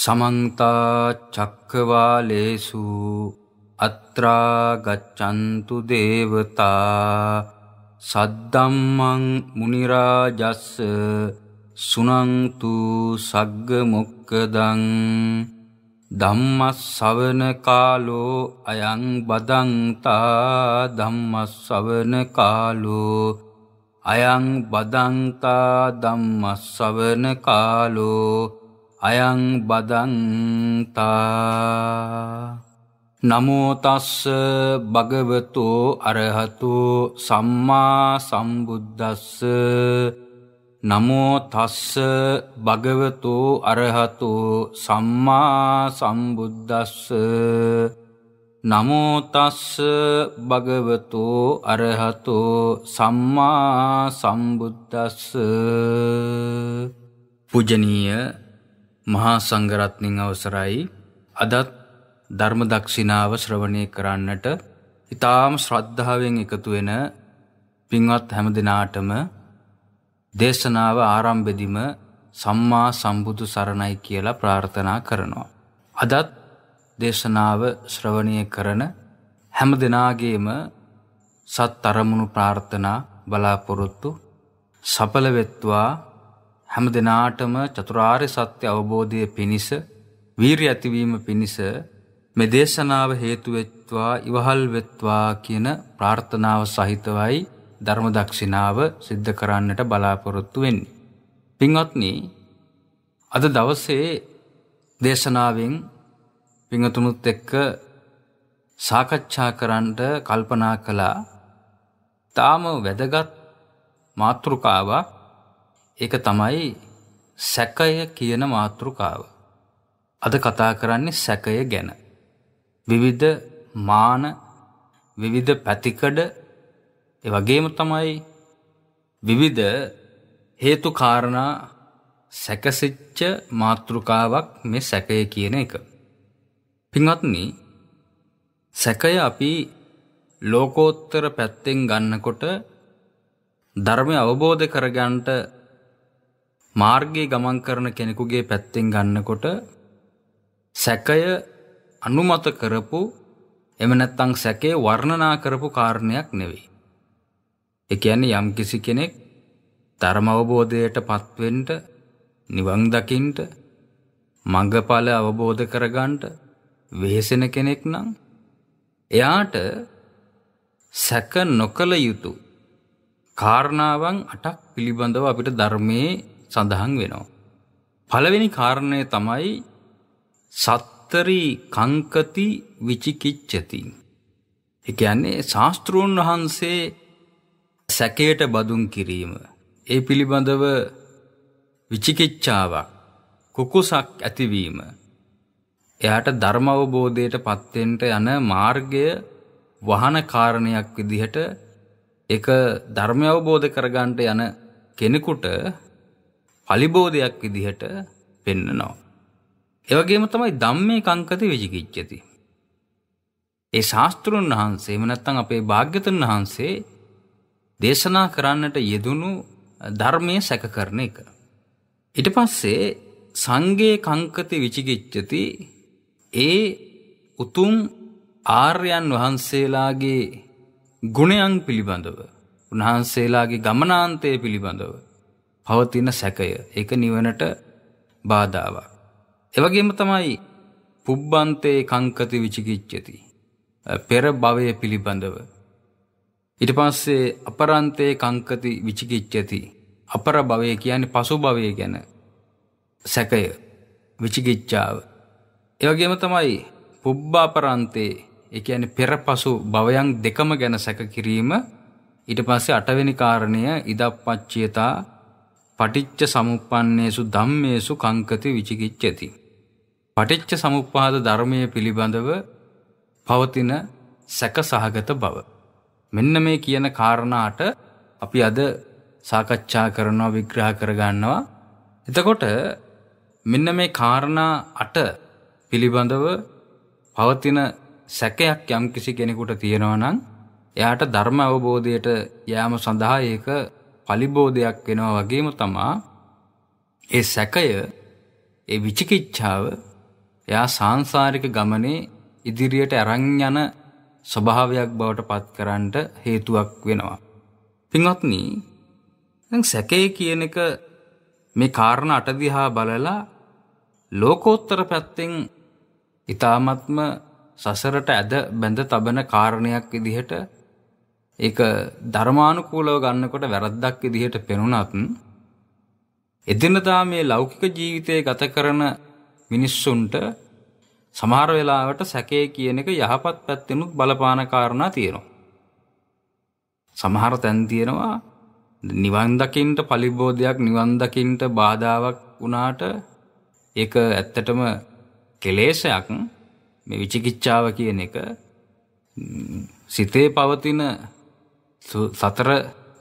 සමන්තා චක්කවාලේසු අත්‍රාගච්චන්තු දේවතා සද්දම්මං මුනිරාජස්ස සුනංතු සග්ග මොක්කදං ධම්මස් සවන කාලෝ අයං බදන්තා ධම්මස් සවන කාලෝ අයං බදන්තා ධම්මස් සවන කාලෝ අයං බදන්තා නමෝතස්ස භගවතෝ අරහතෝ සම්මා සම්බුද්ධස්ස නමෝතස්ස භගවතෝ අරහතෝ සම්මා සම්බුද්ධස්ස නමෝතස්ස භගවතෝ අරහතෝ සම්මා සම්බුද්ධස්ස පුජනීය මහා සංඝරත්නින් අවසරයි අදත් ධර්ම දක්ෂිනාව ශ්‍රවණය කරන්නට ඊ타ම ශ්‍රද්ධාවෙන් එකතු වෙන පින්වත් හැම දිනාටම දේශනාව ආරම්භෙදිම සම්මා සම්බුදු සරණයි කියලා ප්‍රාර්ථනා කරනවා. අදත් දේශනාව ශ්‍රවණය කරන හැම දිනාගේම සත් අරමුණු ප්‍රාර්ථනා බලාපොරොත්තු සඵල වෙත්වා හැම දෙනාටම චතුරාර්ය සත්‍ය අවබෝධය පිණිස වීරිය ඇතිවීම පිණිස මේ දේශනාව හේතු වෙත්වා ඉවහල් වෙත්වා කියන ප්‍රාර්ථනාව සහිතවයි ධර්ම දක්ෂිනාව සිද්ධ කරන්නට බලාපොරොත්තු වෙන්නේ. පින්වත්නි අද දවසේ දේශනාවෙන් පින්වතුනුත් එක්ක සාකච්ඡා කරන්නට කල්පනා කළා. තාම වැදගත් මාතෘකාවක් ඒක තමයි සැකය කියන මාතෘකාව. අද කතා කරන්නේ සැකය ගැන. විවිධ මාන විවිධ පැතිකඩ ඒ වගේම තමයි විවිධ හේතු කාරණා සැකසිච්ච මාතෘකාවක් මේ සැකය කියන එක. පින්වත්නි සැකය අපි ලෝකෝත්තර පැත්තෙන් ගන්නකොට ධර්මය අවබෝධ කරගන්නට මාර්ගයේ ගමන් කරන කෙනෙකුගේ පැත්තෙන් ගන්නකොට සැකය අනුමත කරපු එම නැත්තං සැකේ වර්ණනා කරපු කාරණයක් නෙවෙයි. ඒ කියන්නේ යම්කිසි කෙනෙක් ධර්ම අවබෝධයට පත්වෙන්න නිවන් දකින්ට මඟඵල අවබෝධ කරගන්නට වෙහෙසෙන කෙනෙක් නම් එයාට සැක නොකල යුතු කාරණාවන් අටක් පිළිබඳව අපිට ධර්මයේ සඳහන් වෙනවා. පළවෙනි කාරණය තමයි සත්තරි කංකති විචිකිච්ඡති. ඒ කියන්නේ ශාස්ත්‍රූන් වහන්සේ සැකයට බදුන් කිරීම. ඒ පිළිබඳව විචිකිච්ඡාවක් කුකුසක් ඇතිවීම එයාට ධර්ම අවබෝධයට පත්වෙන්න යන මාර්ගය වහන කාරණයක් විදිහට ඒක ධර්ම අවබෝධ කරගන්නට යන කෙනෙකුට පලිබෝධයක් විදිහට පෙන්නනවා. එවගේම තමයි ධම්මේ කංකති විජිකිච්ඡති. ඒ ශාස්ත්‍රුන් වහන්සේ එහෙම නැත්නම් අපේ භාග්‍යතුන් වහන්සේ දේශනා කරන්නට යෙදුණු ධර්මයේ සැකකරන එක. ඊට පස්සේ සංගේ කංකති විචිකිච්ඡති ඒ උතුම් ආර්යයන් වහන්සේලාගේ ගුණයන් පිළිබඳව උන්වහන්සේලාගේ ගමනාන්තය පිළිබඳව පවතින සැකය ඒක නිවනට බාධාවක්. එවගේම තමයි පුබ්බන්තේ කංකති විචිකිච්ඡති. පෙර භවය පිළිබඳව. ඊට පස්සේ අපරන්තේ කංකති විචිකිච්ඡති. අපර භවය කියන්නේ පසු භවය ගැන සැකය විචිකිච්ඡාව. එවගේම තමයි පුබ්බාපරන්තේ ඒ කියන්නේ පෙරපසු භවයන් දෙකම ගැන සැක කිරීම ඊට පස්සේ අටවෙනි කාරණය ඉදප්පච්චියතා පටිච්ච සමුප්පන්නේසු ධම්මේසු කංකති විචිකිච්ඡති. පටිච්ච සමුප්පාද ධර්මයේ පිළිබඳව පවතින සැකසහගත බව. මෙන්න මේ කියන කාරණාට අපි අද සාකච්ඡා කරනවා විග්‍රහ කරගන්නවා. එතකොට මෙන්න මේ කාරණා අට පිළිබඳව පවතින සැකයක් යම්කිසි කෙනෙකුට තියෙනවා නම් එයාට ධර්ම අවබෝධයට යාම සඳහා ඒක පලිබෝධයක් වෙනවා වගේම තමා ඒ සැකය ඒ විචිකිච්ඡාව එයා සාංසාරික ගමනේ ඉදිරියට අරන් යන ස්වභාවයක් බවට පත් කරන්නට හේතුවක් වෙනවා. පින්වත්නි, දැන් සැකේ කියන එක මේ කාරණා අට දිහා බලලා ලෝකෝත්තර පැත්තෙන් ඊ타ත්ම සසරට ඇද බැඳ තබන කාරණයක් විදිහට ඒක ධර්මානුකූලව ගන්නකොට වැරද්දක් විදිහට පෙනුනත් එදිනදා මේ ලෞකික ජීවිතය ගත කරන මිනිස්සුන්ට සමහර වෙලාවට සැකේ කියන එක යහපත් පැත්තෙනුත් බලපාන කාරණා තියෙනවා. සමහර තැන් තියෙනවා නිවන් දකින්න පලිබෝධයක් නිවන් දකින්න බාධාවක් වුණාට ඒක ඇත්තටම කෙලේශයක් මේ විචිකිච්ඡාව කියන එක සිතේ පවතින සතර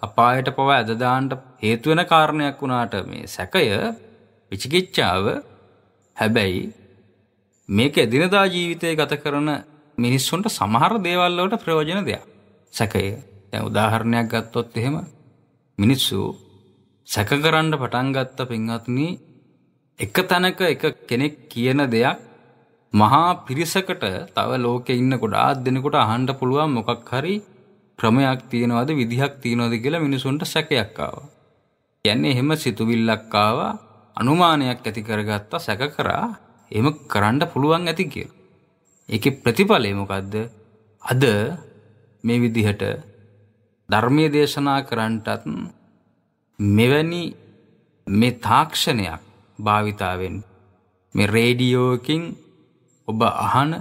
අපායට පවා ඇදදාන්ට හේතුවෙන කාරණයක් වුණාට මේ සැකය විචිකිච්ඡාව හැබැයි මේක එදිනදා ජීවිතය ගත කරන මිනිස්සුන්ට සමහර දේවල් වලට ප්‍රයෝජන දෙයක්. සැකය. දැන් උදාහරණයක් ගත්තොත් එහෙම මිනිස්සු සැක කරන්න පටන් ගත්ත පින්වත්නි එක තැනක එක කෙනෙක් කියන දෙයක් මහා පිරිසකට තව ලෝකේ ඉන්න ගොඩාක් දෙනෙකුට අහන්න පුළුවන් මොකක් හරි ක්‍රමයක් තියනවාද විදිහක් තියනවාද කියලා මිනිසුන්ට සැකයක් ආවා. කියන්නේ එහෙම සිතුවිල්ලක් ආවා අනුමානයක් ඇති කරගත්තා සැක කරා එහෙම කරන්න පුළුවන් ඇති කියලා. ඒකේ ප්‍රතිඵලය මොකද්ද? අද මේ විදිහට ධර්මයේ දේශනා කරන්නටත් මෙවැනි මේ තාක්ෂණයක් භාවිතාවෙන් මේ රේඩියෝ එකකින් ඔබ අහන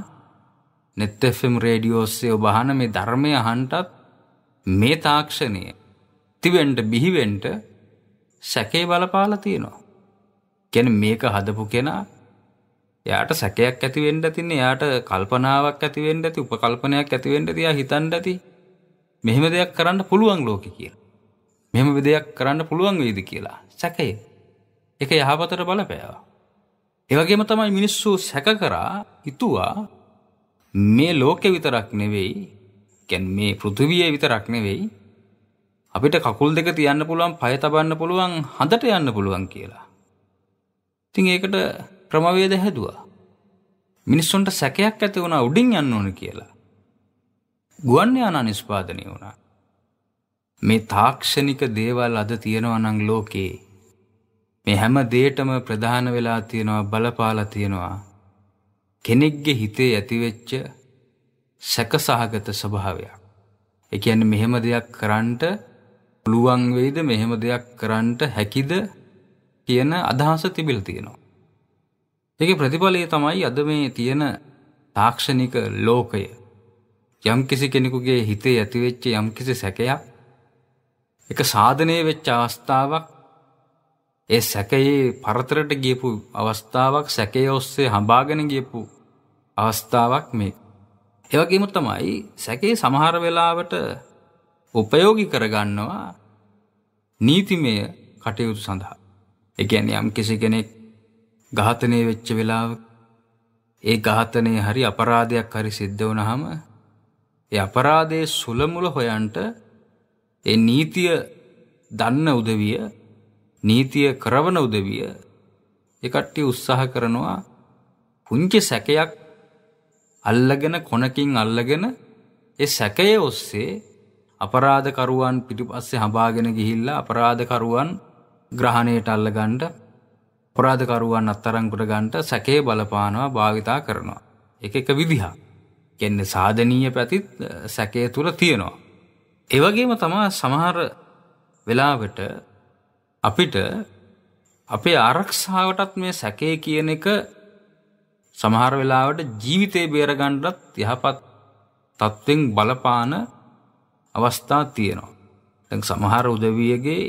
net fm රේඩියෝ ඔස්සේ ඔබ අහන මේ ධර්මය අහන්නටත් මේ තාක්ෂණය තිවෙන්ට බිහිවෙන්ට සැකේ බලපාල තියෙනවා. කැන මේක හදපු කෙනා එයාට සැකයක් ඇතිවෙන්ඩ තින්න එයාට කල්පනාවක් ඇතිවෙන්ඩ ඇති උපකල්පනයක් ඇතිවෙන්ඩ තියා හිතන්ඩ ඇති මෙහෙම දෙයක් කරන්න පුළුවන් ලෝක කියලා. මෙහෙම දෙයක් කරන්න පුළුවන් වේද කියලා සැකය. එක යහපතට බලපෑවා. ඒවගේම තමයි මිනිස්සු සැක කරා හිතුවා මේ ලෝකෙ විතරක් නෙවෙයි කියන්නේ මේ පෘථිවිය විතරක් නෙවෙයි අපිට කකුල් දෙක තියන්න පුළුවන්, පය තබන්න පුළුවන්, හඳට යන්න පුළුවන් කියලා. ඉතින් ඒකට ක්‍රමවේද හැදුවා. මිනිස්සුන්ට සැකයක් ඇති වුණා උඩින් යන්න ඕන කියලා. ගුවන් යානා නිෂ්පාදනය වුණා. මේ තාක්ෂණික දේවල් අද තියෙනවා නම් ලෝකේ මේ හැම දෙයකම ප්‍රධාන වෙලා තියෙනවා බලපාලා තියෙනවා කෙනෙක්ගේ හිතේ ඇතිවෙච්ච සැකසහගත ස්වභාවයක්. ඒ කියන්නේ මෙහෙම දෙයක් කරන්නට පුළුවන් වෙයිද මෙහෙම දෙයක් කරන්නට හැකිද කියන අදහස තිබිලා තියෙනවා. ඒකේ ප්‍රතිඵලය තමයි අද මේ තියෙන තාක්ෂණික ලෝකය. යම්කිසි කෙනෙකුගේ හිතේ ඇතිවෙච්ච යම්කිසි සැකයක් එක සාධනය වෙච්ච අවස්ථාවක් ඒ සැකයේ පරතරට ගියපු අවස්ථාවක් සැකය ඔස්සේ හඹාගෙන ගියපු අවස්ථාවක් මේ ඒවගේම තමයි සැකේ සමහර වෙලාවට උපයෝගි කරගන්නවා නීතිමය කටයුතු සඳහා. එකැන යම් කිසි කෙනෙක් ගාතනය වෙච්ච වෙලාව ඒ ගාතනය හරි අපරාධයක් හරි සිද්ධ වනහම ඒ අපරාධය සුළමුල හොයන්ට ඒ නීතිය දන්න උදවිය නීතිය කරවන උදවිය එකට්ටි උත්සාහ කරනවා පුංචි සැකයක් අල්ලගෙන කොනකින් අල්ලගෙන ඒ සැකය ඔස්සේ අපරාධකරුවන් පිටිපස්සේ හඹාගෙන ගිහිල්ලා අපරාධකරුවන් ග්‍රහණයට අල්ලගන්න අපරාධකරුවන් අත්තරංගුට ගන්න සැකේ බලපානවා භාවිතා කරනවා. එක එක විදිහක්. කියන්නේ සාධනීය පැතිත් සැකය තුල තියෙනවා. ඒ වගේම තමයි සමහර වෙලාවට අපිට අපේ ආරක්ෂාවටත් මේ සැකේ කියන එක සමහර වෙලාවට ජීවිතේ බේරගන්නත් යහපත් තත්වෙන් බලපාන අවස්ථා තියෙනවා. දැන් සමහර උදවියගේ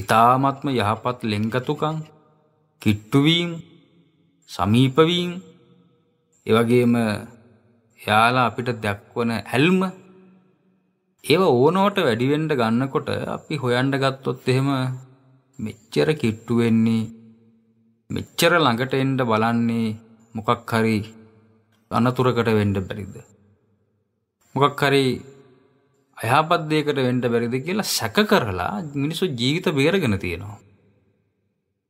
ඊ타ත්ම යහපත් ලෙන්ගතුකම් කිට්ටුවීම් සමීපවීම් ඒ වගේම එයාලා අපිට දක්වන ඇල්ම ඒව ඕනෝට වැඩි වෙන්න ගන්නකොට අපි හොයන්න ගත්තොත් එහෙම මෙච්චර කිට්ටු වෙන්නේ මෙච්චර ළඟට එන්න බලන්නේ මොකක් හරි අනතුරකට වෙන්න බැරිද. මොකක් හරි අයහපත්දයකට වෙන්ඩ බැරිද කියලා සැක කරලා මිනිස්සු ජීවිත බේරගෙන තියෙනවා.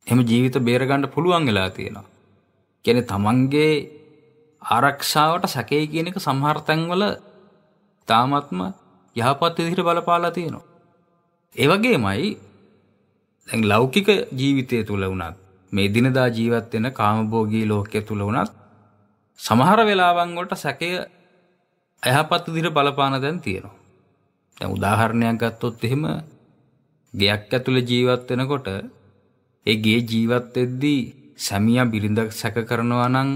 එම ජීවිත බේරගණ්ඩ පුළුවන් වෙලා තියෙනවා. කැන තමන්ගේ ආරක්ෂාවට සැකේ කියන එක සම්හර්තැන්වල තාමත්ම යහපත් විදිහට බලපාලා තියෙනවා. ඒවගේමයි ලෞකික ජීවිතය තුළ වුණත් මේ දිනදා ජීවත් වෙන කාමභෝගී ලෝකයේ තුල වුණත් සමහර වෙලාවන් වලට සැකය යහපත් විදිහට බලපාන දැන් තියෙනවා. දැන් උදාහරණයක් ගත්තොත් එහෙම ගයක් ඇතුලේ ජීවත් වෙනකොට ඒ ගේ ජීවත් වෙද්දී සැමියා බිරිඳ සැක කරනවා නම්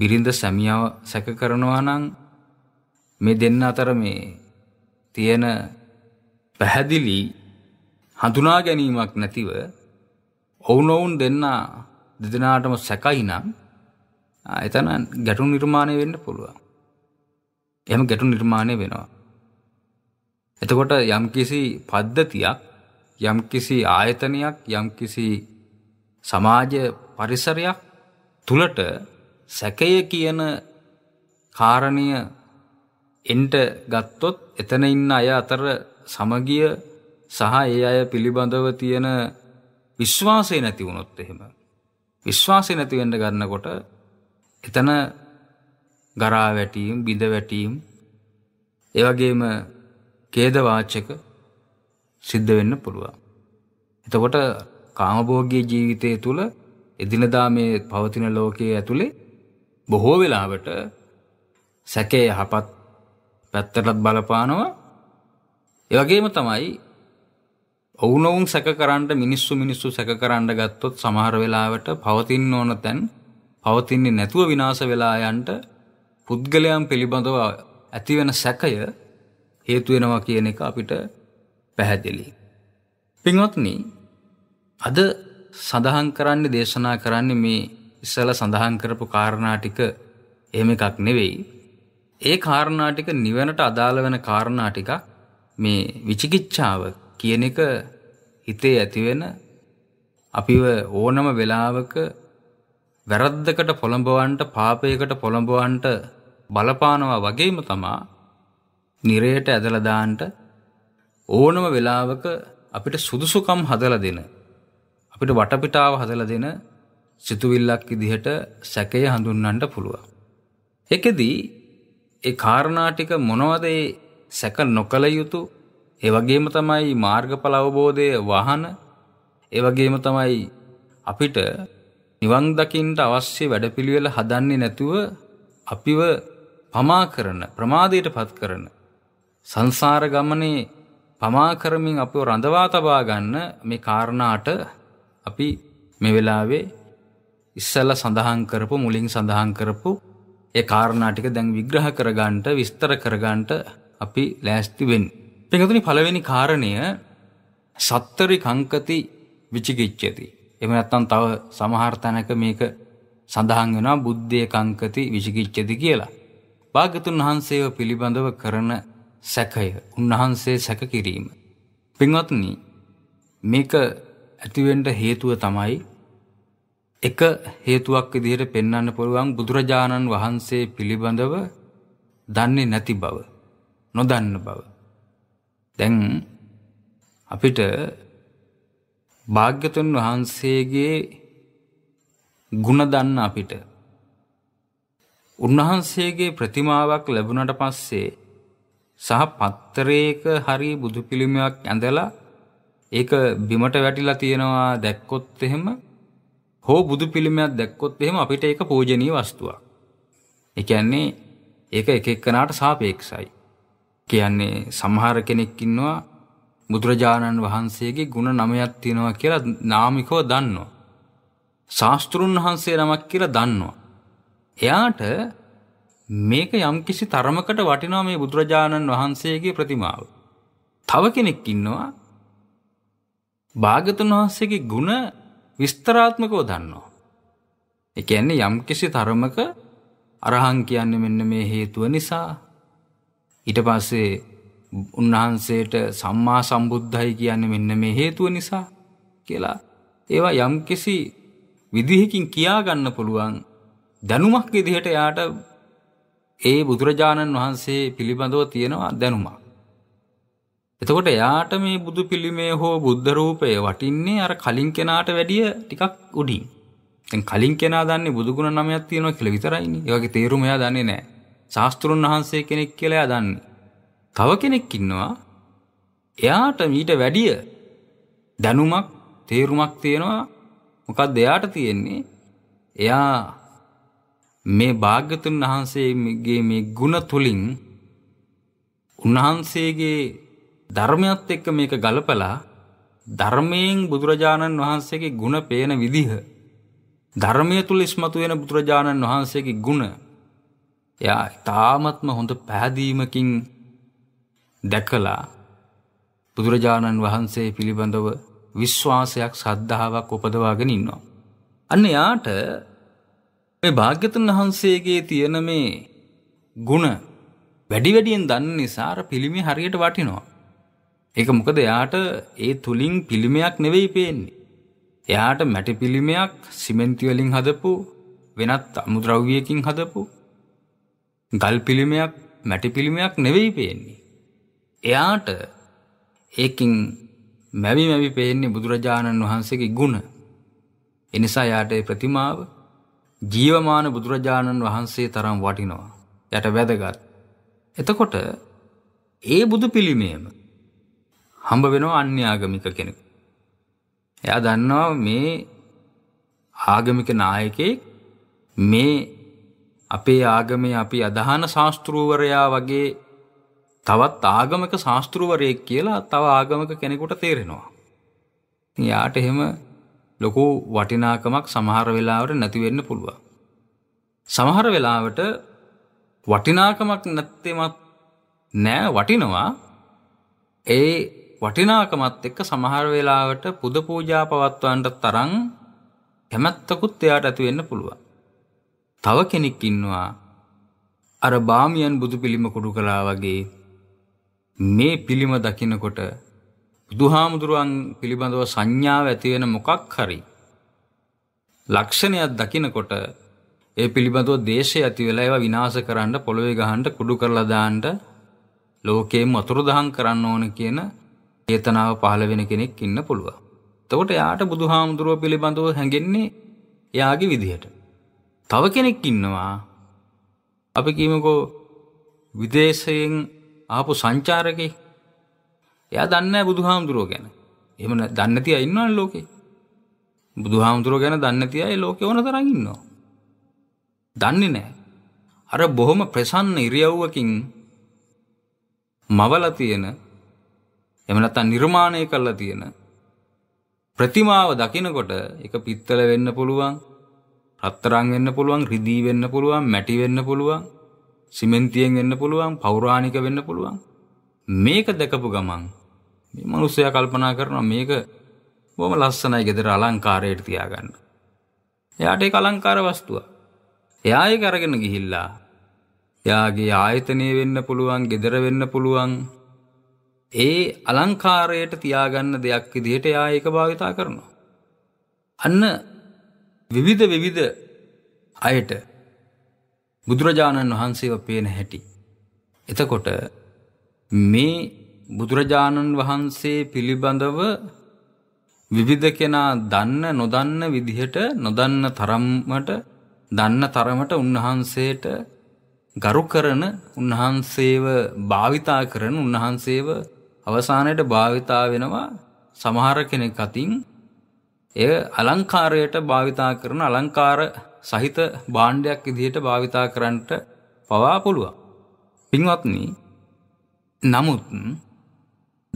බිරිඳ සැමියාව සැක කරනවා නම් මේ දෙන්න අතර මේ තියෙන පැහැදිලි හඳුනා ගැනීමක් නැතිව ඔවුනොවුන් දෙන්නා දෙදෙනාටම සැකයි නම් එතන ගැටුම් නිර්මාණය වෙන්න පුළුවන්. එහෙම ගැටුම් නිර්මාණය වෙනවා. එතකොට යම්කිසි පද්ධතියක් යම්කිසි ආයතනයක් යම්කිසි සමාජ පරිසරයක් තුලට සැකය කියන කාරණය එන්ට ගත්තොත් එතන ඉන්න අය අතර සමගිය සහ ඒ අය පිළිබඳව තියෙන විශ්වාසය නැති වුණොත් එහෙම විශ්වාසය නැති වෙන්න ගන්නකොට එතන ගරා වැටීම් බිඳ වැටීම් ඒ වගේම ඛේද වාචක සිද්ධ වෙන්න පුළුවන්. එතකොට කාමභෝගී ජීවිතය තුළ එදිනදා මේ පවතින ලෝකයේ ඇතුලේ බොහෝ වෙලාවට සැකේ යහපත් පැත්තටත් බලපානවා. ඒ වගේම තමයි ඔවුනොවුන් සැකකරන්ට මිනිස්සු මිනිස්සු සැකකරන්න ගත්තොත් සමහර වෙලාවට පවතින්න ඕන තැන් පවතින්නේ නැතුව විනාශ වෙලා යන්ට පුද්ගලයන් පිළිබඳව ඇතිවෙන සැකය හේතු වෙනවා කියන එක අපිට පැහැදිලි. පින්වත්නි අද සඳහන් කරන්නේ දේශනා කරන්නේ මේ ඉස්සලා සඳහන් කරපු කාරණා ටික එහෙම එකක් නෙවෙයි. ඒ කාරණා ටික නිවනට අදාළ වෙන කාරණා ටික මේ විචිකිච්ඡාව කියන එක හිතේ ඇතිවෙන අපිව ඕනම වෙලාවක වැරද්දකට පොළඹවන්නට පාපයකට පොළඹවන්නට බලපානවා වගේම තමා නිරයට ඇදලා දාන්න ඕනම වෙලාවක අපිට සුදුසුකම් හදලා දෙන අපිට වටපිටාව හදලා දෙන සිතුවිල්ලක් විදිහට සැකය හඳුන්වන්න පුළුවන්. ඒකෙදි ඒ කාරණා ටික මොනවද ඒ සැක නොකල යුතු ඒ වගේම තමයි මාර්ගඵල අවබෝධය වහන ඒ වගේම තමයි අපිට නිවන් දකින්න අවශ්‍ය වැඩපිළිවෙල හදන්නේ නැතුව අපිව පමා කරන ප්‍රමාදයටපත් කරන සංසාර ගමනේ පමා කරමින් අපිව රඳවා තබා ගන්න මේ කාරණාට අපි මේ වෙලාවේ ඉස්සලා සඳහන් කරපු මුලින් සඳහන් කරපු ඒ කාරණා ටික දැන් විග්‍රහ කරගන්නට විස්තර කරගන්නට අපි ලෑස්ති වෙන්නේ පිකතුනි පළවෙනි කාරණය සත්තරි කංකති විචිකිච්ඡති. එහෙම නැත්නම් තව සමහර තැනක මේක සඳහන් වෙනවා බුද්ධේ කංකති විචිකිච්ඡති කියලා. භාග්‍යතුන් වහන්සේව පිළිබඳව කරන සැකය, උන්වහන්සේ සැක කිරීම. පින්වත්නි, මේක ඇතිවෙන්න හේතුව තමයි එක හේතුවක් විදිහට පෙන්වන්න පුළුවන් බුදුරජාණන් වහන්සේ පිළිබඳව දන්නේ නැති බව, නොදන්න බව. දැන් අපිට භාග්‍යතුන් වහන්සේගේ ಗುಣ දන්න අපිට උන්වහන්සේගේ ප්‍රතිමාවක් ලැබුණට පස්සේ සහ පත්තරයක හරි බුදු පිළිමයක් ඇඳලා ඒක බිමට වැටිලා තියෙනවා දැක්කොත් එහෙම හෝ බුදු පිළිමයක් දැක්කොත් එහෙම අපිට ඒක පූජනීය වස්තුවක්. ඒ කියන්නේ ඒක එක එක්කනාට සාපේක්ෂයි. කියන්නේ සමහර කෙනෙක් ඉන්නවා බුදුරජාණන් වහන්සේගේ ಗುಣ නමයක් තියෙනවා කියලා නාමිකව දන්නවා. ශාස්ත්‍රුන් වහන්සේ නමක් කියලා දන්නවා. එයාට මේක යම්කිසි තරමකට වටිනවා මේ බුදුරජාණන් වහන්සේගේ ප්‍රතිමාව. තව කෙනෙක් ඉන්නවා භාගතුන් වහන්සේගේ ಗುಣ විස්තරාත්මකව දන්නවා. ඒ කියන්නේ යම්කිසි තරමක අරහන් කියන්නේ මෙන්න මේ හේතුව නිසා ඊට පස්සේ උන්වහන්සේට සම්මා සම්බුද්ධයි කියන්නේ මෙන්න මේ හේතුව නිසා කියලා ඒවා යම්කිසි විදිහකින් කියා ගන්න පුළුවන් දැනුමක් විදිහට යාට ඒ බුදුරජාණන් වහන්සේ පිළිබඳව තියෙනවා දැනුමක්. එතකොට යාට මේ බුදු පිළිමේ හෝ බුද්ධ රූපය වටින්නේ අර කලින් කෙනාට වැඩිය ටිකක් උඩින්. දැන් කලින් කෙනා දන්නේ බුදු ගුණ නමයක් තියෙනවා කියලා විතරයිනේ. ඒ වගේ තේරුම එයා දන්නේ නැහැ. ශාස්තෘන් වහන්සේ කෙනෙක් කියලා දන්නේ. තව කෙනෙක් ඉන්නවා එයාට මීට වැඩිය දැනුමක් තේරුමක් තියෙනවා මොකක්ද එයාට තියෙන්නේ එයා මේ භාග්‍යතුන් වහන්සේගේ මේ ಗುಣ තුලින් උන්වහන්සේගේ ධර්මයත් එක්ක මේක ගලපලා ධර්මයෙන් බුදුරජාණන් වහන්සේගේ ಗುಣ පේන විදිහ ධර්මයේ තුල ඉස්මතු වෙන බුදුරජාණන් වහන්සේගේ ಗುಣ එයා තාමත්ම හොඳ පැහැදීමකින් දැකලා බුදුරජාණන් වහන්සේ පිළිබඳව විශ්වාසයක් සද්ධාවක් උපදවාගෙන ඉන්නවා. අන්න යාට මේ භාග්‍යතුන් වහන්සේගේ තියෙන මේ ಗುಣ වැඩි වැඩියෙන් දන්න නිසා අර පිළිමේ හරියට වටිනවා. ඒක මොකද එයාට ඒ තුලින් පිළිමයක් නෙවෙයි පේන්නේ. එයාට මැටි පිළිමයක් සිමෙන්ති වලින් හදපු වෙනත් අමුද්‍රව්‍යයකින් හදපු ගල් පිළිමයක් මැටි පිළිමයක් නෙවෙයි පේන්නේ. එයාට ඒකින් මැවි මැවි පේන්නේ බුදුරජාණන් වහන්සේගේ ගුණ. එනිසා යාට ප්‍රතිමාව ජීවමාන බුදුරජාණන් වහන්සේ තරම් වටිනවා. යට වැදගත්. එතකොට ඒ බුදු පිළිමේම හම්බ වෙනවා අන්‍යාගමික කෙනෙකු. එයා දන්නවා මේ ආගමික නායකයෙක් මේ අපේ ආගමේ අපි අදහන ශාස්තෘවරයා වගේ තවත් ආගමක ශාස්තෘවරයෙක් කියලා තව ආගමක කෙනෙකුට තේරෙනවා. යාට එහෙම ලොකු වටිනාකමක් සමහර වෙලාවට නැති වෙන්න පුළුවන්. සමහර වෙලාවට වටිනාකමක් නැත්තේමත් නෑ වටිනවා. ඒ වටිනාකමත් එක්ක සමහර වෙලාවට පුද පූජා පවත්වන්නට තරම් කැමැත්තකුත් එයාට ඇති වෙන්න පුළුවන්. තව කෙනෙක් ඉන්නවා අර බාමියන් බුදු පිළිම කුඩු කළා වගේ මේ පිළිම දකිනකොට බුදුහාමුදුරුවන් පිළිබඳව සංඥාව ඇති වෙන මොකක් හරි ලක්ෂණයක් දකිනකොට ඒ පිළිබඳව දේශය ඇති වෙලා ඒවා විනාශ කරන්න පොළවේ ගහන්න කුඩු කරලා දාන්න ලෝකයෙන් වතුරුදහන් කරන්න ඕන කියන චේතනාව පහළ වෙන කෙනෙක් ඉන්න පුළුවන්. එතකොට එයාට බුදුහාමුදුරුව පිළිබඳව හැඟෙන්නේ එයාගේ විදිහට. තව කෙනෙක් ඉන්නවා අපි කීමකෝ විදේශයෙන් ආපු සංචාරකෙක් එයා දන්නේ බුදුහාමුදුරුව ගැන. එහෙම දන්නේ නැති අය ඉන්නවනේ ලෝකේ. බුදුහාමුදුරුව ගැන දන්නේ නැති අය ලෝකේ ඕන තරම් ඉන්නවා. දන්නේ නැහැ. අර බොහොම ප්‍රසන්න ඉරියව්වකින් මවලා තියෙන එහෙම නැත්නම් නිර්මාණය කරලා තියෙන ප්‍රතිමාව දකිනකොට ඒක පිත්තල වෙන්න පුළුවන් රත්තරන් වෙන්න පුළුවන්, රිදී වෙන්න පුළුවන්, මැටි වෙන්න පුළුවන්, සිමෙන්තියෙන් වෙන්න පුළුවන්, පෞරාණික වෙන්න පුළුවන්. මේක දැකපු ගමන් මේ මිනිස්සයා කල්පනා කරනවා මේක බොහොම ලස්සනයි gedara අලංකාරයට තියාගන්න. එයාට ඒක අලංකාර වස්තුවක්. එයා ඒක අරගෙන ගිහිල්ලා එයාගේ ආයතනය වෙන්න පුළුවන්, gedara වෙන්න පුළුවන්. ඒ අලංකාරයට තියාගන්න දෙයක් විදිහට එයා ඒක භාවිතා කරනවා. අන්න විවිධ විවිධ අයට බුදුරජාණන් වහන්සේව පේන හැටි. එතකොට මේ බුදුරජාණන් වහන්සේ පිළිබඳව විවිධ කෙනා දන්න නොදන්න විදිහට නොදන්න තරම්මට දන්න තරමට උන්වහන්සේට ගරු කරන උන්වහන්සේව භාවිතා කරන උන්වහන්සේව අවසානයට භාවිතා වෙනවා සමහර කෙනෙක් අතින් එය අලංකාරයට භාවිතා කරන අලංකාර සහිත භාණ්ඩයක් විදිහට භාවිතා කරන්නට පවා පුළුවන්. පින්වත්නි නමුත්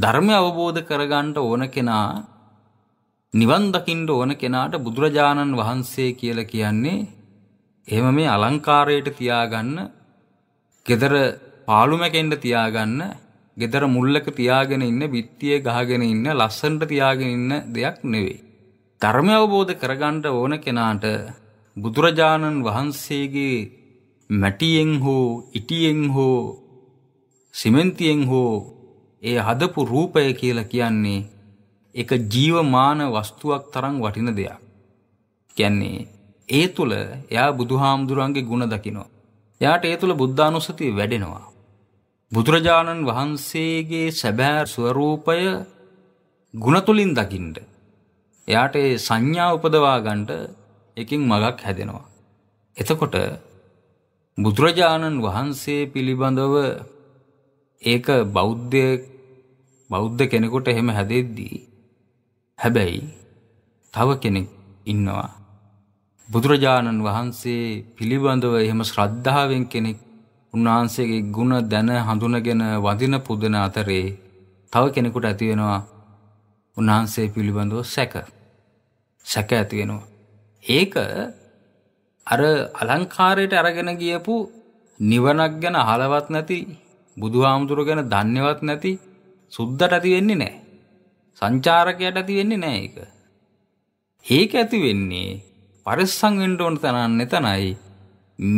ධර්මය අවබෝධ කරගන්න ඕන කෙනා නිවන් දකින්න ඕන කෙනාට බුදුරජාණන් වහන්සේ කියලා කියන්නේ එහෙම මේ අලංකාරයට තියාගන්න, gedara පාළුමැකෙන්න තියාගන්න, gedara මුල්ලක තියාගෙන ඉන්න, පිටියේ ගහගෙන ඉන්න, ලස්සනට තියාගෙන ඉන්න දෙයක් නෙවෙයි. ධර්මය අවබෝධ කරගන්න ඕන කෙනාට බුදුරජාණන් වහන්සේගේ මැටියෙන් හෝ ඉටියෙන් හෝ සිමෙන්තියෙන් හෝ ඒ හදපු රූපය කියලා කියන්නේ එක ජීවමාන වස්තුවක් තරම් වටින දෙයක්. කියන්නේ ඒ තුළ එයා බුදුහාමුදුරන්ගේ ගුණ දකිනවා. එයාට ඒ තුළ බුද්ධානුස්සතිය වැඩෙනවා. බුදුරජාණන් වහන්සේගේ සැබෑ ස්වරූපය ගුණ තුලින් දකින්න එයාට ඒ සංඥා උපදවා ගන්නට එකින් මගක් හැදෙනවා. එතකොට බුදුරජාණන් වහන්සේ පිළිබඳව ඒක බෞද්ධයෙක් බෞද්ධ කෙනෙකුට එහෙම හැදෙද්දී හැබැයි තව කෙනෙක් ඉන්නවා බුදුරජාණන් වහන්සේ පිළිබඳව එහෙම ශ්‍රද්ධාවෙන් කෙනෙක් උන්වහන්සේගේ ගුණ දැන හඳුනගෙන වඳින පුදන අතරේ තව කෙනෙකුට ඇති වෙනවා උන්වහන්සේ පිළිබඳව සැක සැක ඇතිවෙනවා. ඒක අර අලංකාරයට අරගෙන ගියපු නිවනක් ගැන අහලවත් නැති බුදුහාමුදුර ගැන දන්නේවත් නැති සුද්දට ඇති වෙන්නේ නැහැ. සංචාරකයට ඇති වෙන්නේ නැහැ ඒක. ඒක ඇති වෙන්නේ පරිස්සම් වෙන්න ඕන තනන්න තනයි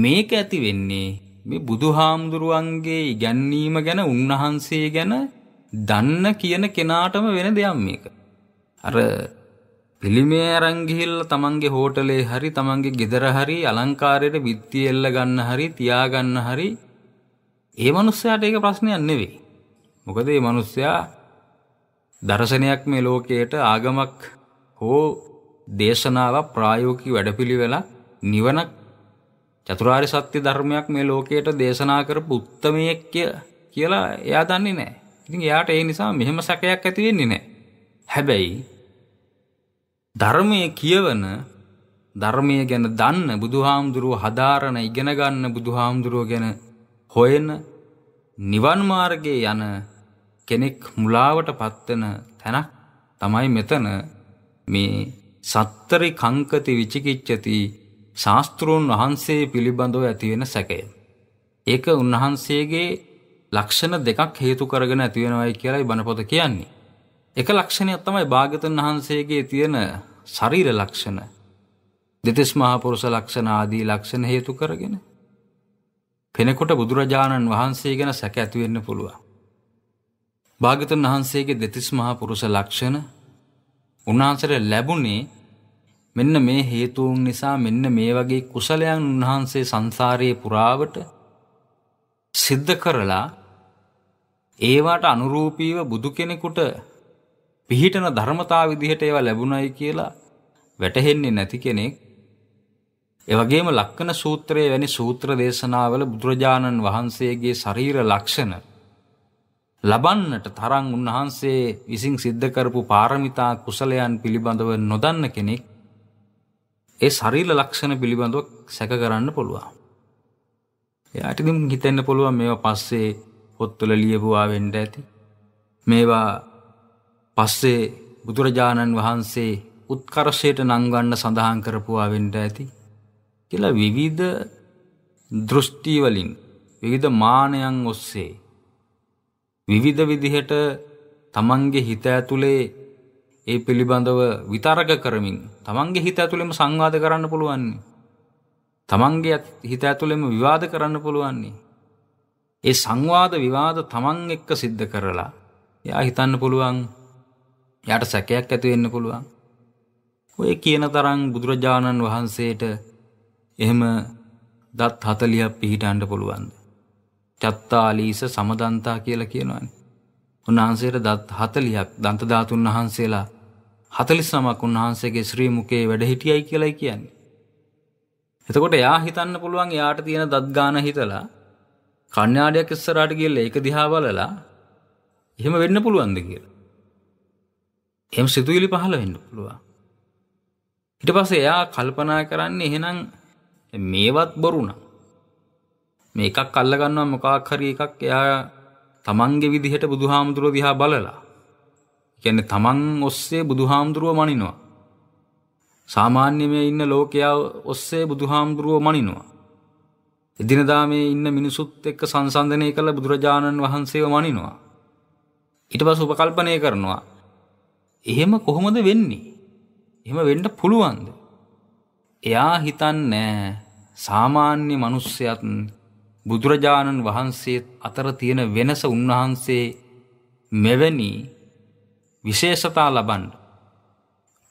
මේක ඇති වෙන්නේ මේ බුදුහාමුදුරුවන්ගේ ඉගැන්වීම ගැන උන්වහන්සේ ගැන දන්න කියන කෙනාටම වෙන දෙයක් මේක. අර පිළිමේ අරන් ගිහිල්ලා තමන්ගේ හෝටලේ හරි තමන්ගේ ගෙදර හරි අලංකාරයට විත්ති එල්ල ගන්න හරි තියා ගන්න හරි ඒ මනුස්සයාට ඒක ප්‍රශ්නයක් නෙවෙයි. මොකද මේ මනුස්සයා දර්ශනයක් මේ ලෝකයට ආගමක් හෝ දේශනාවක් ප්‍රායෝගික වැඩපිළිවෙලක් නිවනක් චතුරාර්ය සත්‍ය ධර්මයක් මේ ලෝකයට දේශනා කරපු උත්තමයෙක් කියලා එයා දන්නේ නැහැ. ඉතින් එයාට ඒ නිසා මෙහෙම සැකයක් ඇති වෙන්නේ නැහැ. හැබැයි ධර්මය කියවන ධර්මය ගැන දන්න බුදුහාමුදුරුව හදාරණ ඉගෙන ගන්න බුදුහාමුදුරුව ගැන හොයන නිවන් මාර්ගයේ යන කෙනෙක් මුලාවට පත්වන තැනක් තමයි මෙතන මේ සත්තරි කංකති විචිකිච්ඡති ශාස්ත්‍රෝන් වහන්සේ පිළිබඳව ඇතිවෙන සැකය. ඒක උන්වහන්සේගේ ලක්ෂණ දෙකක් හේතු කරගෙන ඇතිවෙනවයි කියලායි බණපොත කියන්නේ. එක ලක්ෂණයක් තමයි භාගතුන් වහන්සේගේ තියෙන ශරීර ලක්ෂණ දෙතිස් මහපුරුෂ ලක්ෂණ ආදී ලක්ෂණ හේතු කරගෙන පෙනෙකොට බුදුරජාණන් වහන්සේ ගැන සැක ඇති වෙන්න පුළුවන්. භාගතුන් වහන්සේගේ දෙතිස් මහපුරුෂ ලක්ෂණ උන්වහන්සේට ලැබුණේ මෙන්න මේ හේතුන් නිසා මෙන්න මේ වගේ කුසලයන් උන්වහන්සේ සංසාරයේ පුරාවට සිද්ධ කරලා ඒවාට අනුරූපීව බුදු කෙනෙකුට පිහිටන ධර්මතා විදිහට ඒවා ලැබුණයි කියලා වැටහෙන්නේ නැති කෙනෙක් ඒ වගේම ලක්කන සූත්‍රයේ වැනි සූත්‍ර දේශනාවල බුදුරජාණන් වහන්සේගේ ශරීර ලක්ෂණ ලබන්නට තරම් උන්වහන්සේ විසින් සිද්ධ කරපු පාරමිතා කුසලයන් පිළිබඳව නොදන්න කෙනෙක් ඒ ශරීර ලක්ෂණ පිළිබඳව සැක කරන්න පුළුවන්. එයාට ඉතින් හිතෙන්න පුළුවන් මේවා පස්සේ පොත්වල ලියපුවා වෙන්න ඇති. මේවා පස්සේ බුදුරජාණන් වහන්සේ උත්කර්ෂයට නංවන්න සඳහන් කරපුවා වෙන්න ඇති කියලා විවිධ දෘෂ්ටි වලින් විවිධ මානයන් ඔස්සේ විවිධ විදිහට තමන්ගේ හිත ඇතුලේ ඒ පිළිබඳව විතරක කරමින් තමන්ගේ හිත ඇතුළෙම සංවාද කරන්න පුළුවන්නේ. තමන්ගේ හිත ඇතුළෙම විවාද කරන්න පුළුවන්නේ. ඒ සංවාද විවාද තමන් එක්ක සිද්ධ කරලා එයා හිතන්න පුළුවන් යාට සැකයක් ඇති වෙන්න පුළුවන්. ඔය කියන තරම් බුදුරජාණන් වහන්සේට එහෙම දත් 40ක් පිහිටන්න පුළුවන්ද? චත්තාලීස සමදන්තා කියලා කියනවනේ. උන්වහන්සේට දත් 40ක් දන්ත ධාතුන් වහන්සේලා 49ක් උන්වහන්සේගේ ශ්‍රී මුකේ වැඩ හිටියයි කියලායි කියන්නේ. එතකොට එයා හිතන්න පුළුවන් එයාට තියෙන දත් ගාන හිතලා කණ්ණාඩියක් ඉස්සරහට ගිහලා ඒක දිහා බලලා එහෙම වෙන්න පුළුවන්ද කියලා. එම සිතුවිලි පහළ වෙන්න පුළුවන්. ඊට පස්සේ එයා කල්පනා කරන්නේ එහෙනම් මේවත් බොරු නම් මේ එකක් අල්ල ගන්නවා මොකක් හරි එකක් එයා තමන්ගේ විදිහට බුදුහාමුදුරුව දිහා බලලා කියන්නේ තමන් ඔස්සේ බුදුහාමුදුරුව මනිනවා. සාමාන්‍ය මේ ඉන්න ලෝකයා ඔස්සේ බුදුහාමුදුරුව මනිනවා. එදිනදා මේ ඉන්න මිනිසුත් එක්ක සංසන්දනය කළ බුදුරජාණන් වහන්සේව මනිනවා. ඊට පස්සේ උපකල්පනය කරනවා එහෙම කොහොමද වෙන්නේ? එහෙම වෙන්න පුළුවන්ද? එයා හිතන්නේ සාමාන්‍ය මිනිස්සයත් බුදුරජාණන් වහන්සේ අතර තියෙන වෙනස උන්වහන්සේ මෙවැනි විශේෂතා ලබන්න